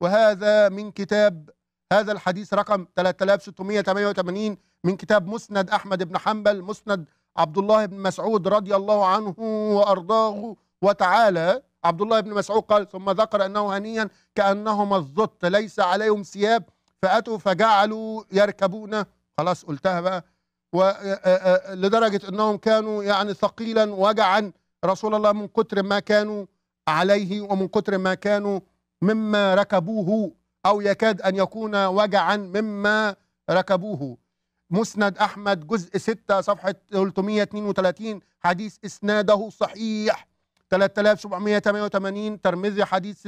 وهذا من كتاب هذا الحديث رقم 3688 من كتاب مسند أحمد بن حنبل مسند عبد الله بن مسعود رضي الله عنه وأرضاه وتعالى عبد الله بن مسعود قال ثم ذكر أنه هنيا كأنهما الزط ليس عليهم ثياب فأتوا فجعلوا يركبون خلاص قلتها بقى لدرجة أنهم كانوا يعني ثقيلا وجعا رسول الله من كتر ما كانوا عليه ومن كتر ما كانوا مما ركبوه أو يكاد أن يكون وجعا مما ركبوه مسند أحمد جزء 6 صفحة 332 حديث إسناده صحيح 3788 ترمذي حديث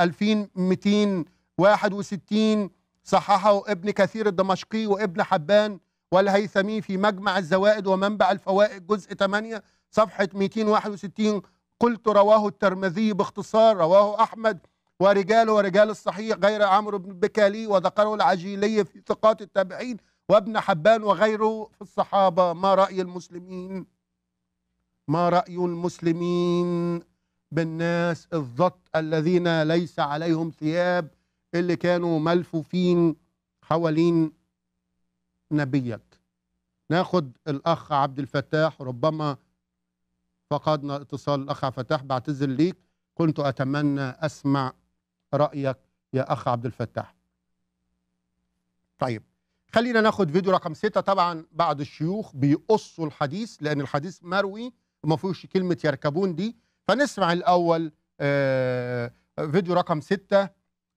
2261 صححه ابن كثير الدمشقي وابن حبان والهيثمي في مجمع الزوائد ومنبع الفوائد جزء 8 صفحة 261 قلت رواه الترمذي باختصار رواه أحمد ورجاله ورجال الصحيح غير عمرو بن بكالي وذكره العجيلي في ثقات التابعين وابن حبان وغيره في الصحابة ما رأي المسلمين ما رأي المسلمين بالناس الضط الذين ليس عليهم ثياب اللي كانوا ملفوفين حوالين نبيك ناخد الأخ عبد الفتاح ربما فقدنا اتصال الأخ عبد الفتاح بعتذر ليك كنت أتمنى أسمع رأيك يا أخ عبد الفتاح طيب خلينا ناخد فيديو رقم ستة طبعا بعض الشيوخ بيقصوا الحديث لأن الحديث مروي ما فيهوش كلمه يركبون دي فنسمع الاول آه، فيديو رقم ستة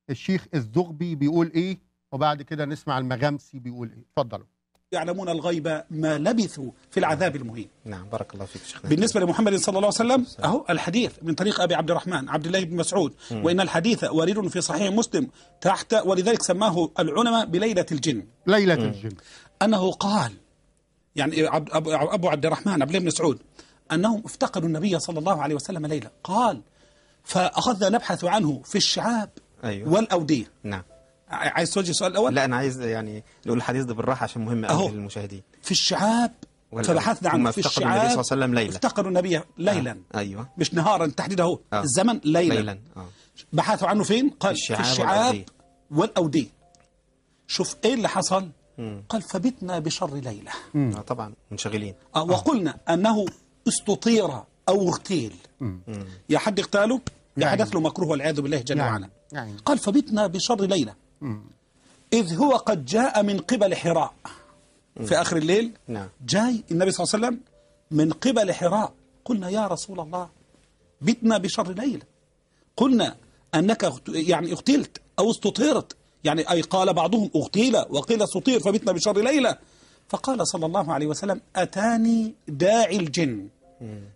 الشيخ الزغبي بيقول ايه وبعد كده نسمع المغامسي بيقول ايه اتفضلوا يعلمون الغيب ما لبثوا في العذاب المهين نعم بارك الله فيك شيخنا بالنسبة لمحمد صلى الله عليه وسلم أهو الحديث من طريق أبي عبد الرحمن عبد الله بن مسعود مم. وإن الحديث وارد في صحيح مسلم تحت ولذلك سماه العلماء بليلة الجن ليلة مم. الجن أنه قال يعني أبو عبد الرحمن عبد الله بن مسعود أنهم افتقدوا النبي صلى الله عليه وسلم ليلة قال فأخذنا نبحث عنه في الشعاب أيوة. والأودية نعم عايز توجه السؤال الأول؟ لا أنا عايز يعني نقول الحديث ده بالراحة عشان مهم أهو للمشاهدين في الشعاب فبحثنا عنه في الشعاب النبي صلى الله عليه وسلم ليلة افتقدوا النبي آه. ليلا آه. أيوة مش نهارا تحديدا أهو آه. الزمن ليلا, ليلا. آه. بحثوا عنه فين؟ قال الشعاب في الشعاب والأودية, والأودية. شوف إيه اللي حصل؟ مم. قال فبتنا بشر ليلة مم. آه طبعا منشغلين آه وقلنا أنه استطير أو اغتيل يا حد اغتاله حدث نعم. له مكروه والعياذ بالله جل نعم. وعلا نعم. قال فبتنا بشر ليلة إذ هو قد جاء من قبل حراء في آخر الليل جاي النبي صلى الله عليه وسلم من قبل حراء قلنا يا رسول الله بتنا بشر ليلة قلنا أنك يعني اغتلت أو استطيرت يعني أي قال بعضهم اغتيل وقيل استطير فبتنا بشر ليلة فقال صلى الله عليه وسلم أتاني داعي الجن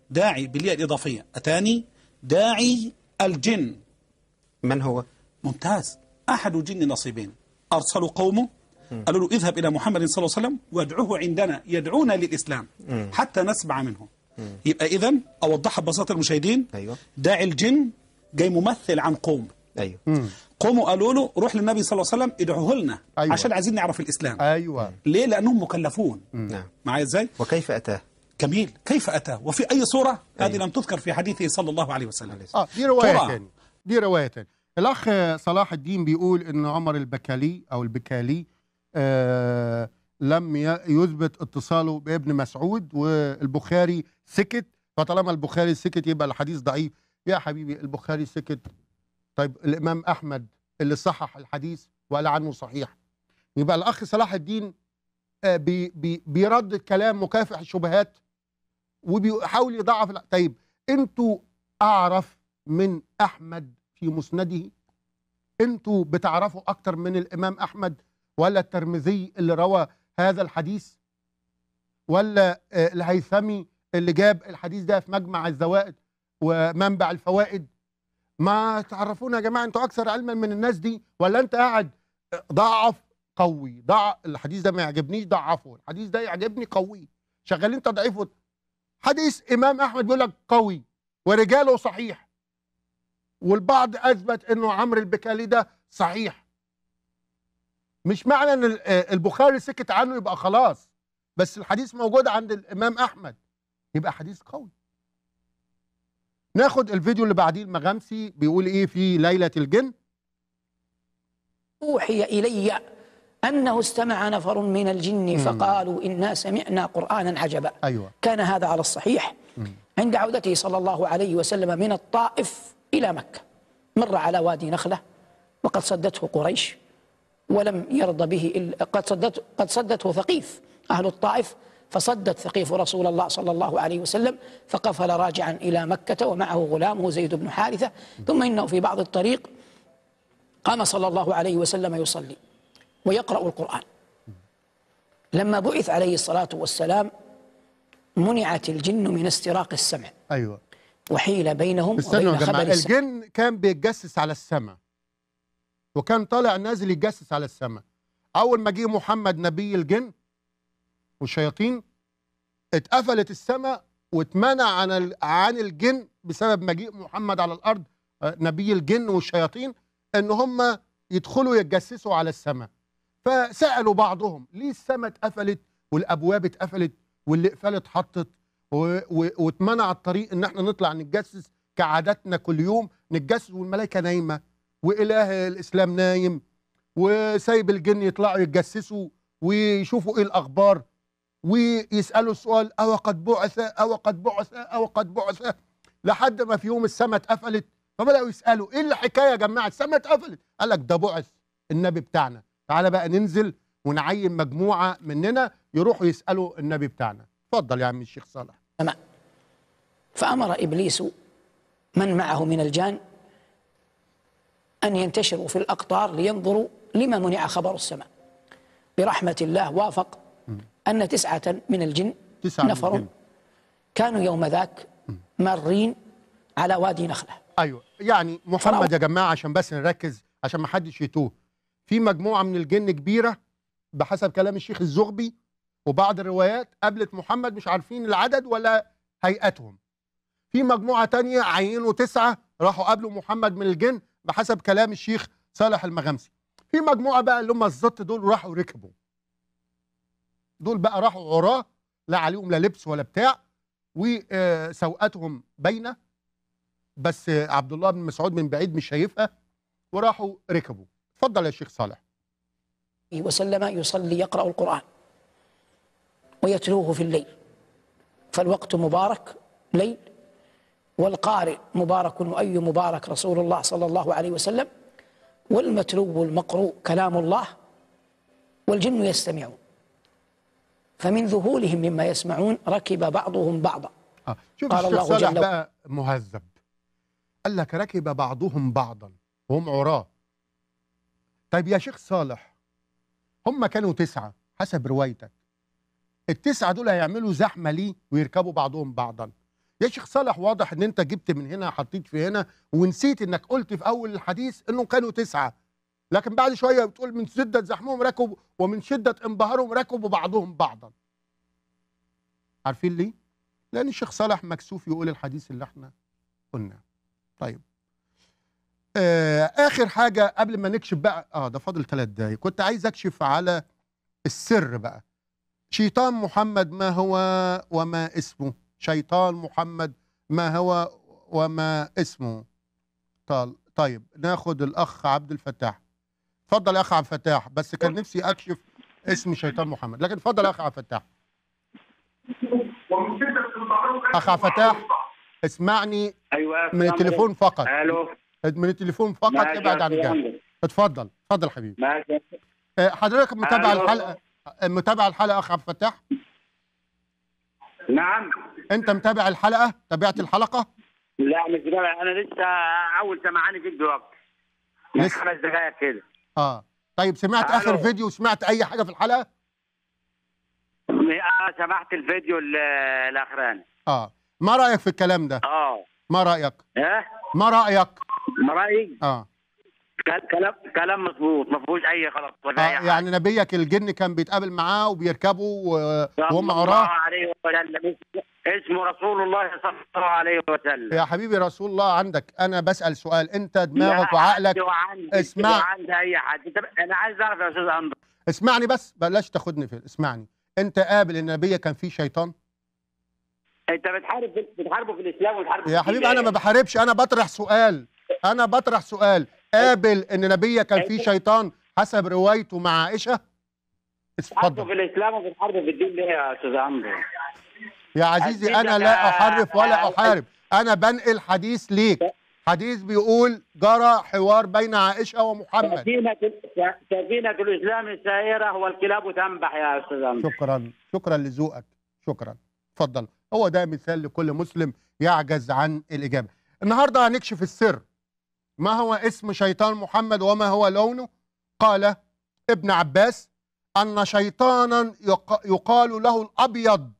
داعي بالياء الإضافية أتاني داعي الجن من هو؟ ممتاز أحد جن نصيبين أرسلوا قومه قالوا له اذهب إلى محمد صلى الله عليه وسلم وادعوه عندنا يدعونا للإسلام حتى نسمع منه يبقى إذا أوضحها ببساطة المشاهدين أيوة. داعي الجن جاي ممثل عن قوم أيوة. قوموا قالوا له روح للنبي صلى الله عليه وسلم ادعوه لنا أيوة. عشان عايزين نعرف الإسلام أيوة. ليه لأنهم مكلفون نعم معايا إزاي وكيف أتاه جميل كيف أتى وفي أي صورة أيوة. هذه لم تذكر في حديثه صلى الله عليه وسلم آه دي رواية ثانية دي رواية ثانية الأخ صلاح الدين بيقول أن عمر البكالي أو البكالي آه لم يثبت اتصاله بابن مسعود والبخاري سكت فطالما البخاري سكت يبقى الحديث ضعيف يا حبيبي البخاري سكت طيب الإمام أحمد اللي صحح الحديث وقال عنه صحيح يبقى الأخ صلاح الدين آه، بيرد كلام مكافح الشبهات وبيحاول يضعف طيب انتوا اعرف من احمد في مسنده انتوا بتعرفوا اكتر من الامام احمد ولا الترمذي اللي روى هذا الحديث ولا آه، الهيثمي اللي جاب الحديث ده في مجمع الزوائد ومنبع الفوائد ما تعرفونا يا جماعه انتوا اكثر علما من الناس دي ولا انت قاعد آه، ضعف قوي ضع الحديث ده ما يعجبنيش ضعفه الحديث ده يعجبني قوي شغالين تضعيفه حديث إمام أحمد بيقول لك قوي ورجاله صحيح والبعض أثبت أنه عمرو البكالي ده صحيح مش معنى أن آه، البخاري سكت عنه يبقى خلاص بس الحديث موجود عند الإمام أحمد يبقى حديث قوي ناخد الفيديو اللي بعديه المغامسي بيقول إيه في ليلة الجن أوحي إلي أنه استمع نفر من الجن فقالوا إنا سمعنا قرآنا عجبا أيوة. كان هذا على الصحيح عند عودته صلى الله عليه وسلم من الطائف إلى مكة مر على وادي نخلة وقد صدته قريش ولم يرضى به إلا قد صدته, قد صدته ثقيف أهل الطائف فصدت ثقيف رسول الله صلى الله عليه وسلم فقفل راجعا إلى مكة ومعه غلامه زيد بن حارثة ثم إنه في بعض الطريق قام صلى الله عليه وسلم يصلي ويقرأ القرآن لما بعث عليه الصلاة والسلام منعت الجن من استراق السمع أيوة وحيل بينهم وبين خبر السمع الجن كان بيتجسس على السماء وكان طالع نازل يتجسس على السماء أول ما جه محمد نبي الجن والشياطين اتقفلت السماء واتمنع عن عن الجن بسبب مجيء محمد على الارض آه، نبي الجن والشياطين ان هم يدخلوا يتجسسوا على السماء فسألوا بعضهم ليه السماء اتقفلت والابواب اتقفلت واللي قفلت اتحطت واتمنع الطريق ان احنا نطلع نتجسس كعادتنا كل يوم نتجسس والملائكه نايمه واله الاسلام نايم وسايب الجن يطلعوا يتجسسوا ويشوفوا ايه الاخبار ويسالوا السؤال او قد بعث او قد بعث او قد بعث لحد ما في يوم السماء اتقفلت فبداوا يسالوا ايه الحكايه يا جماعه السماء اتقفلت قال لك ده بعث النبي بتاعنا تعالى بقى ننزل ونعين مجموعه مننا يروحوا يسالوا النبي بتاعنا اتفضل يا عم الشيخ صالح تمام فامر ابليس من معه من الجان ان ينتشروا في الاقطار لينظروا لما منع خبر السماء برحمه الله وافق ان تسعه من الجن تسعة نفر من الجن. كانوا يوم ذاك مارين على وادي نخله ايوه يعني محمد يا جماعه عشان بس نركز عشان ما حدش يتوه في مجموعة من الجن كبيرة بحسب كلام الشيخ الزغبي وبعض الروايات قابلت محمد مش عارفين العدد ولا هيئتهم في مجموعة تانية عينوا تسعة راحوا قابلوا محمد من الجن بحسب كلام الشيخ صالح المغامسي في مجموعة بقى اللي هم الزط دول راحوا ركبوا دول بقى راحوا عراه لا عليهم لا لبس ولا بتاع وسوقاتهم باينة بس عبد الله بن مسعود من بعيد مش شايفها وراحوا ركبوا تفضل يا شيخ صالح وسلم يصلي يقرأ القرآن ويتلوه في الليل فالوقت مبارك ليل والقارئ مبارك وأي مبارك رسول الله صلى الله عليه وسلم والمتلو المقروء كلام الله والجن يستمعون فمن ذهولهم مما يسمعون ركب بعضهم بعضا آه. شوف قال الله صالح جل بقى مهذب قال لك ركب بعضهم بعضا وهم عراه طيب يا شيخ صالح هم كانوا تسعة حسب روايتك التسعة دول هيعملوا زحمة ليه ويركبوا بعضهم بعضا يا شيخ صالح واضح ان انت جبت من هنا حطيت في هنا ونسيت انك قلت في اول الحديث انهم كانوا تسعة لكن بعد شوية بتقول من شدة زحمهم ركبوا ومن شدة انبهارهم ركبوا بعضهم بعضا عارفين ليه؟ لأن الشيخ صالح مكسوف يقول الحديث اللي احنا قلناه طيب آه اخر حاجه قبل ما نكشف بقى اه ده فاضل ثلاث دقايق كنت عايز اكشف على السر بقى شيطان محمد ما هو وما اسمه شيطان محمد ما هو وما اسمه طال طيب ناخد الاخ عبد الفتاح اتفضل يا اخ عبد الفتاح بس كان نفسي اكشف اسم شيطان محمد لكن اتفضل يا اخ عبد الفتاح اخ عبد الفتاح اسمعني أيوة من التليفون فقط الو من التليفون فقط ابعد عن الجهاز اتفضل اتفضل حبيبي معاك آه، حضرتك متابع الحلقه آه، متابع الحلقه اخ عبد الفتاح نعم انت متابع الحلقه تابعت الحلقه لا مش متابع انا لسه اول سمعاني في دلوقتي يعني لسه خمس دقائق كده اه طيب سمعت ألو. اخر فيديو سمعت اي حاجه في الحلقه اه سمعت الفيديو الاخراني اه ما رايك في الكلام ده اه ما رايك ايه ما رايك رايي اه كلام كلام مظبوط ما فيهوش اي غلط ولا آه يعني نبيك الجن كان بيتقابل معاه وبيركبوا وهم وراه عليه وسلم اسمه رسول الله صلى الله عليه وسلم يا حبيبي رسول الله عندك انا بسال سؤال انت دماغك وعقلك اسمع عندي اي حد انا عايز اعرف يا استاذ انور اسمعني بس بلاش تاخدني في اسمعني انت قابل ان النبي كان فيه شيطان انت بتحارب بتحاربه في الاسلام وتحاربه يا حبيبي انا ما بحاربش انا بطرح سؤال انا بطرح سؤال قابل ان نبي كان فيه أيوة. شيطان حسب روايته مع عائشه اتفضل في الاسلام وفي الحرب في الدين ليه يا استاذ عمرو يا عزيزي انا لا احرف ولا احارب انا بنقل حديث ليك حديث بيقول جرى حوار بين عائشه ومحمد سفينه سفينه الاسلام سائره والكلاب تنبح يا استاذ عمرو شكرا شكرا لذوقك شكرا اتفضل هو ده مثال لكل مسلم يعجز عن الاجابه النهارده هنكشف السر ما هو اسم شيطان محمد وما هو لونه قال ابن عباس أن شيطانا يقال له الأبيض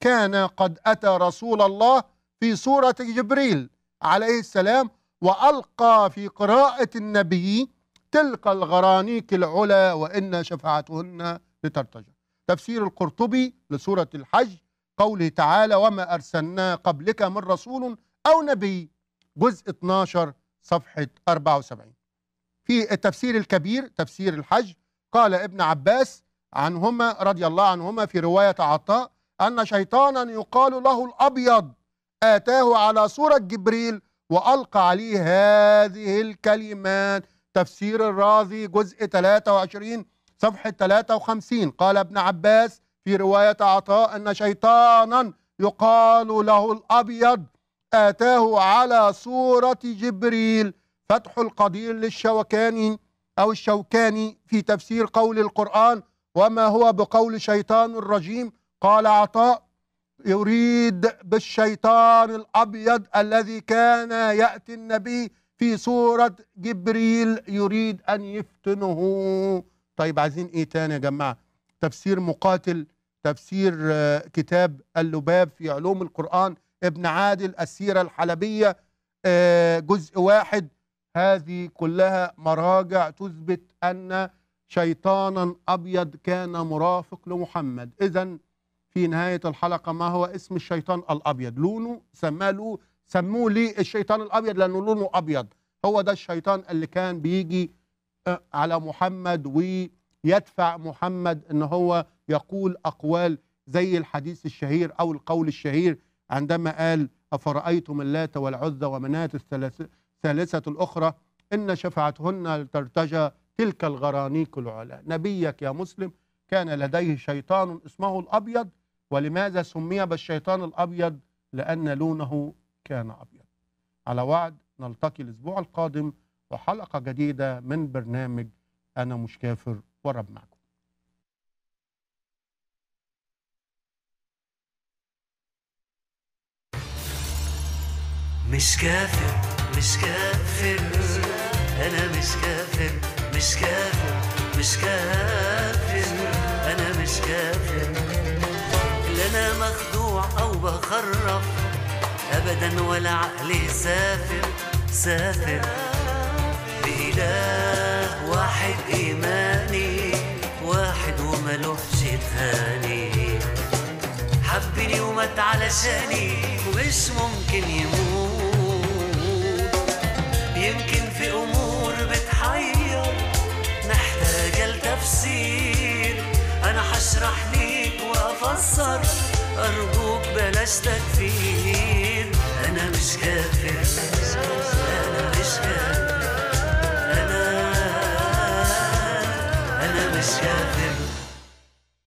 كان قد أتى رسول الله في سورة جبريل عليه السلام وألقى في قراءة النبي تلك الغرانيك العلا وإن شفاعتهن لترتجع تفسير القرطبي لسورة الحج قوله تعالى وما أرسلنا قبلك من رسول أو نبي جزء 12 صفحة 74 في التفسير الكبير تفسير الحج قال ابن عباس عنهما رضي الله عنهما في رواية عطاء أن شيطانا يقال له الأبيض آتاه على صورة جبريل وألقى عليه هذه الكلمات تفسير الرازي جزء 23 صفحة 53 قال ابن عباس في رواية عطاء أن شيطانا يقال له الأبيض آتاه على صورة جبريل فتح القدير للشوكاني أو الشوكاني في تفسير قول القرآن وما هو بقول شيطان الرجيم قال عطاء يريد بالشيطان الأبيض الذي كان يأتي النبي في صورة جبريل يريد أن يفتنه طيب عايزين إيه تاني يا جماعة تفسير مقاتل تفسير آه، كتاب اللباب في علوم القرآن ابن عادل السيرة الحلبية آه، جزء واحد هذه كلها مراجع تثبت أن شيطانا أبيض كان مرافق لمحمد إذا في نهاية الحلقة ما هو اسم الشيطان الأبيض لونه سماه له سموه ليه الشيطان الأبيض لأنه لونه أبيض هو ده الشيطان اللي كان بيجي آه، على محمد ويدفع محمد ان هو يقول اقوال زي الحديث الشهير او القول الشهير عندما قال أفرأيتم اللات والعزى ومناة الثالثة الأخرى إن شفعتهن ترتجى تلك الغرانيق العلا نبيك يا مسلم كان لديه شيطان اسمه الأبيض ولماذا سمي بالشيطان الأبيض لأن لونه كان أبيض على وعد نلتقي الأسبوع القادم وحلقة جديدة من برنامج أنا مش كافر ورب معك مش كافر مش كافر انا مش كافر مش كافر مش كافر انا مش كافر لا انا مخدوع او بخرف ابدا ولا عقلي سافر سافر بإله واحد إيماني واحد وملوحش تهاني حبني ومات علشاني ومش ممكن يموت يمكن في أمور بتحير محتاجة لتفسير أنا هشرح ليك وأفسر أرجوك بلاش تكفير أنا مش كافر أنا مش كافر أنا أنا مش كافر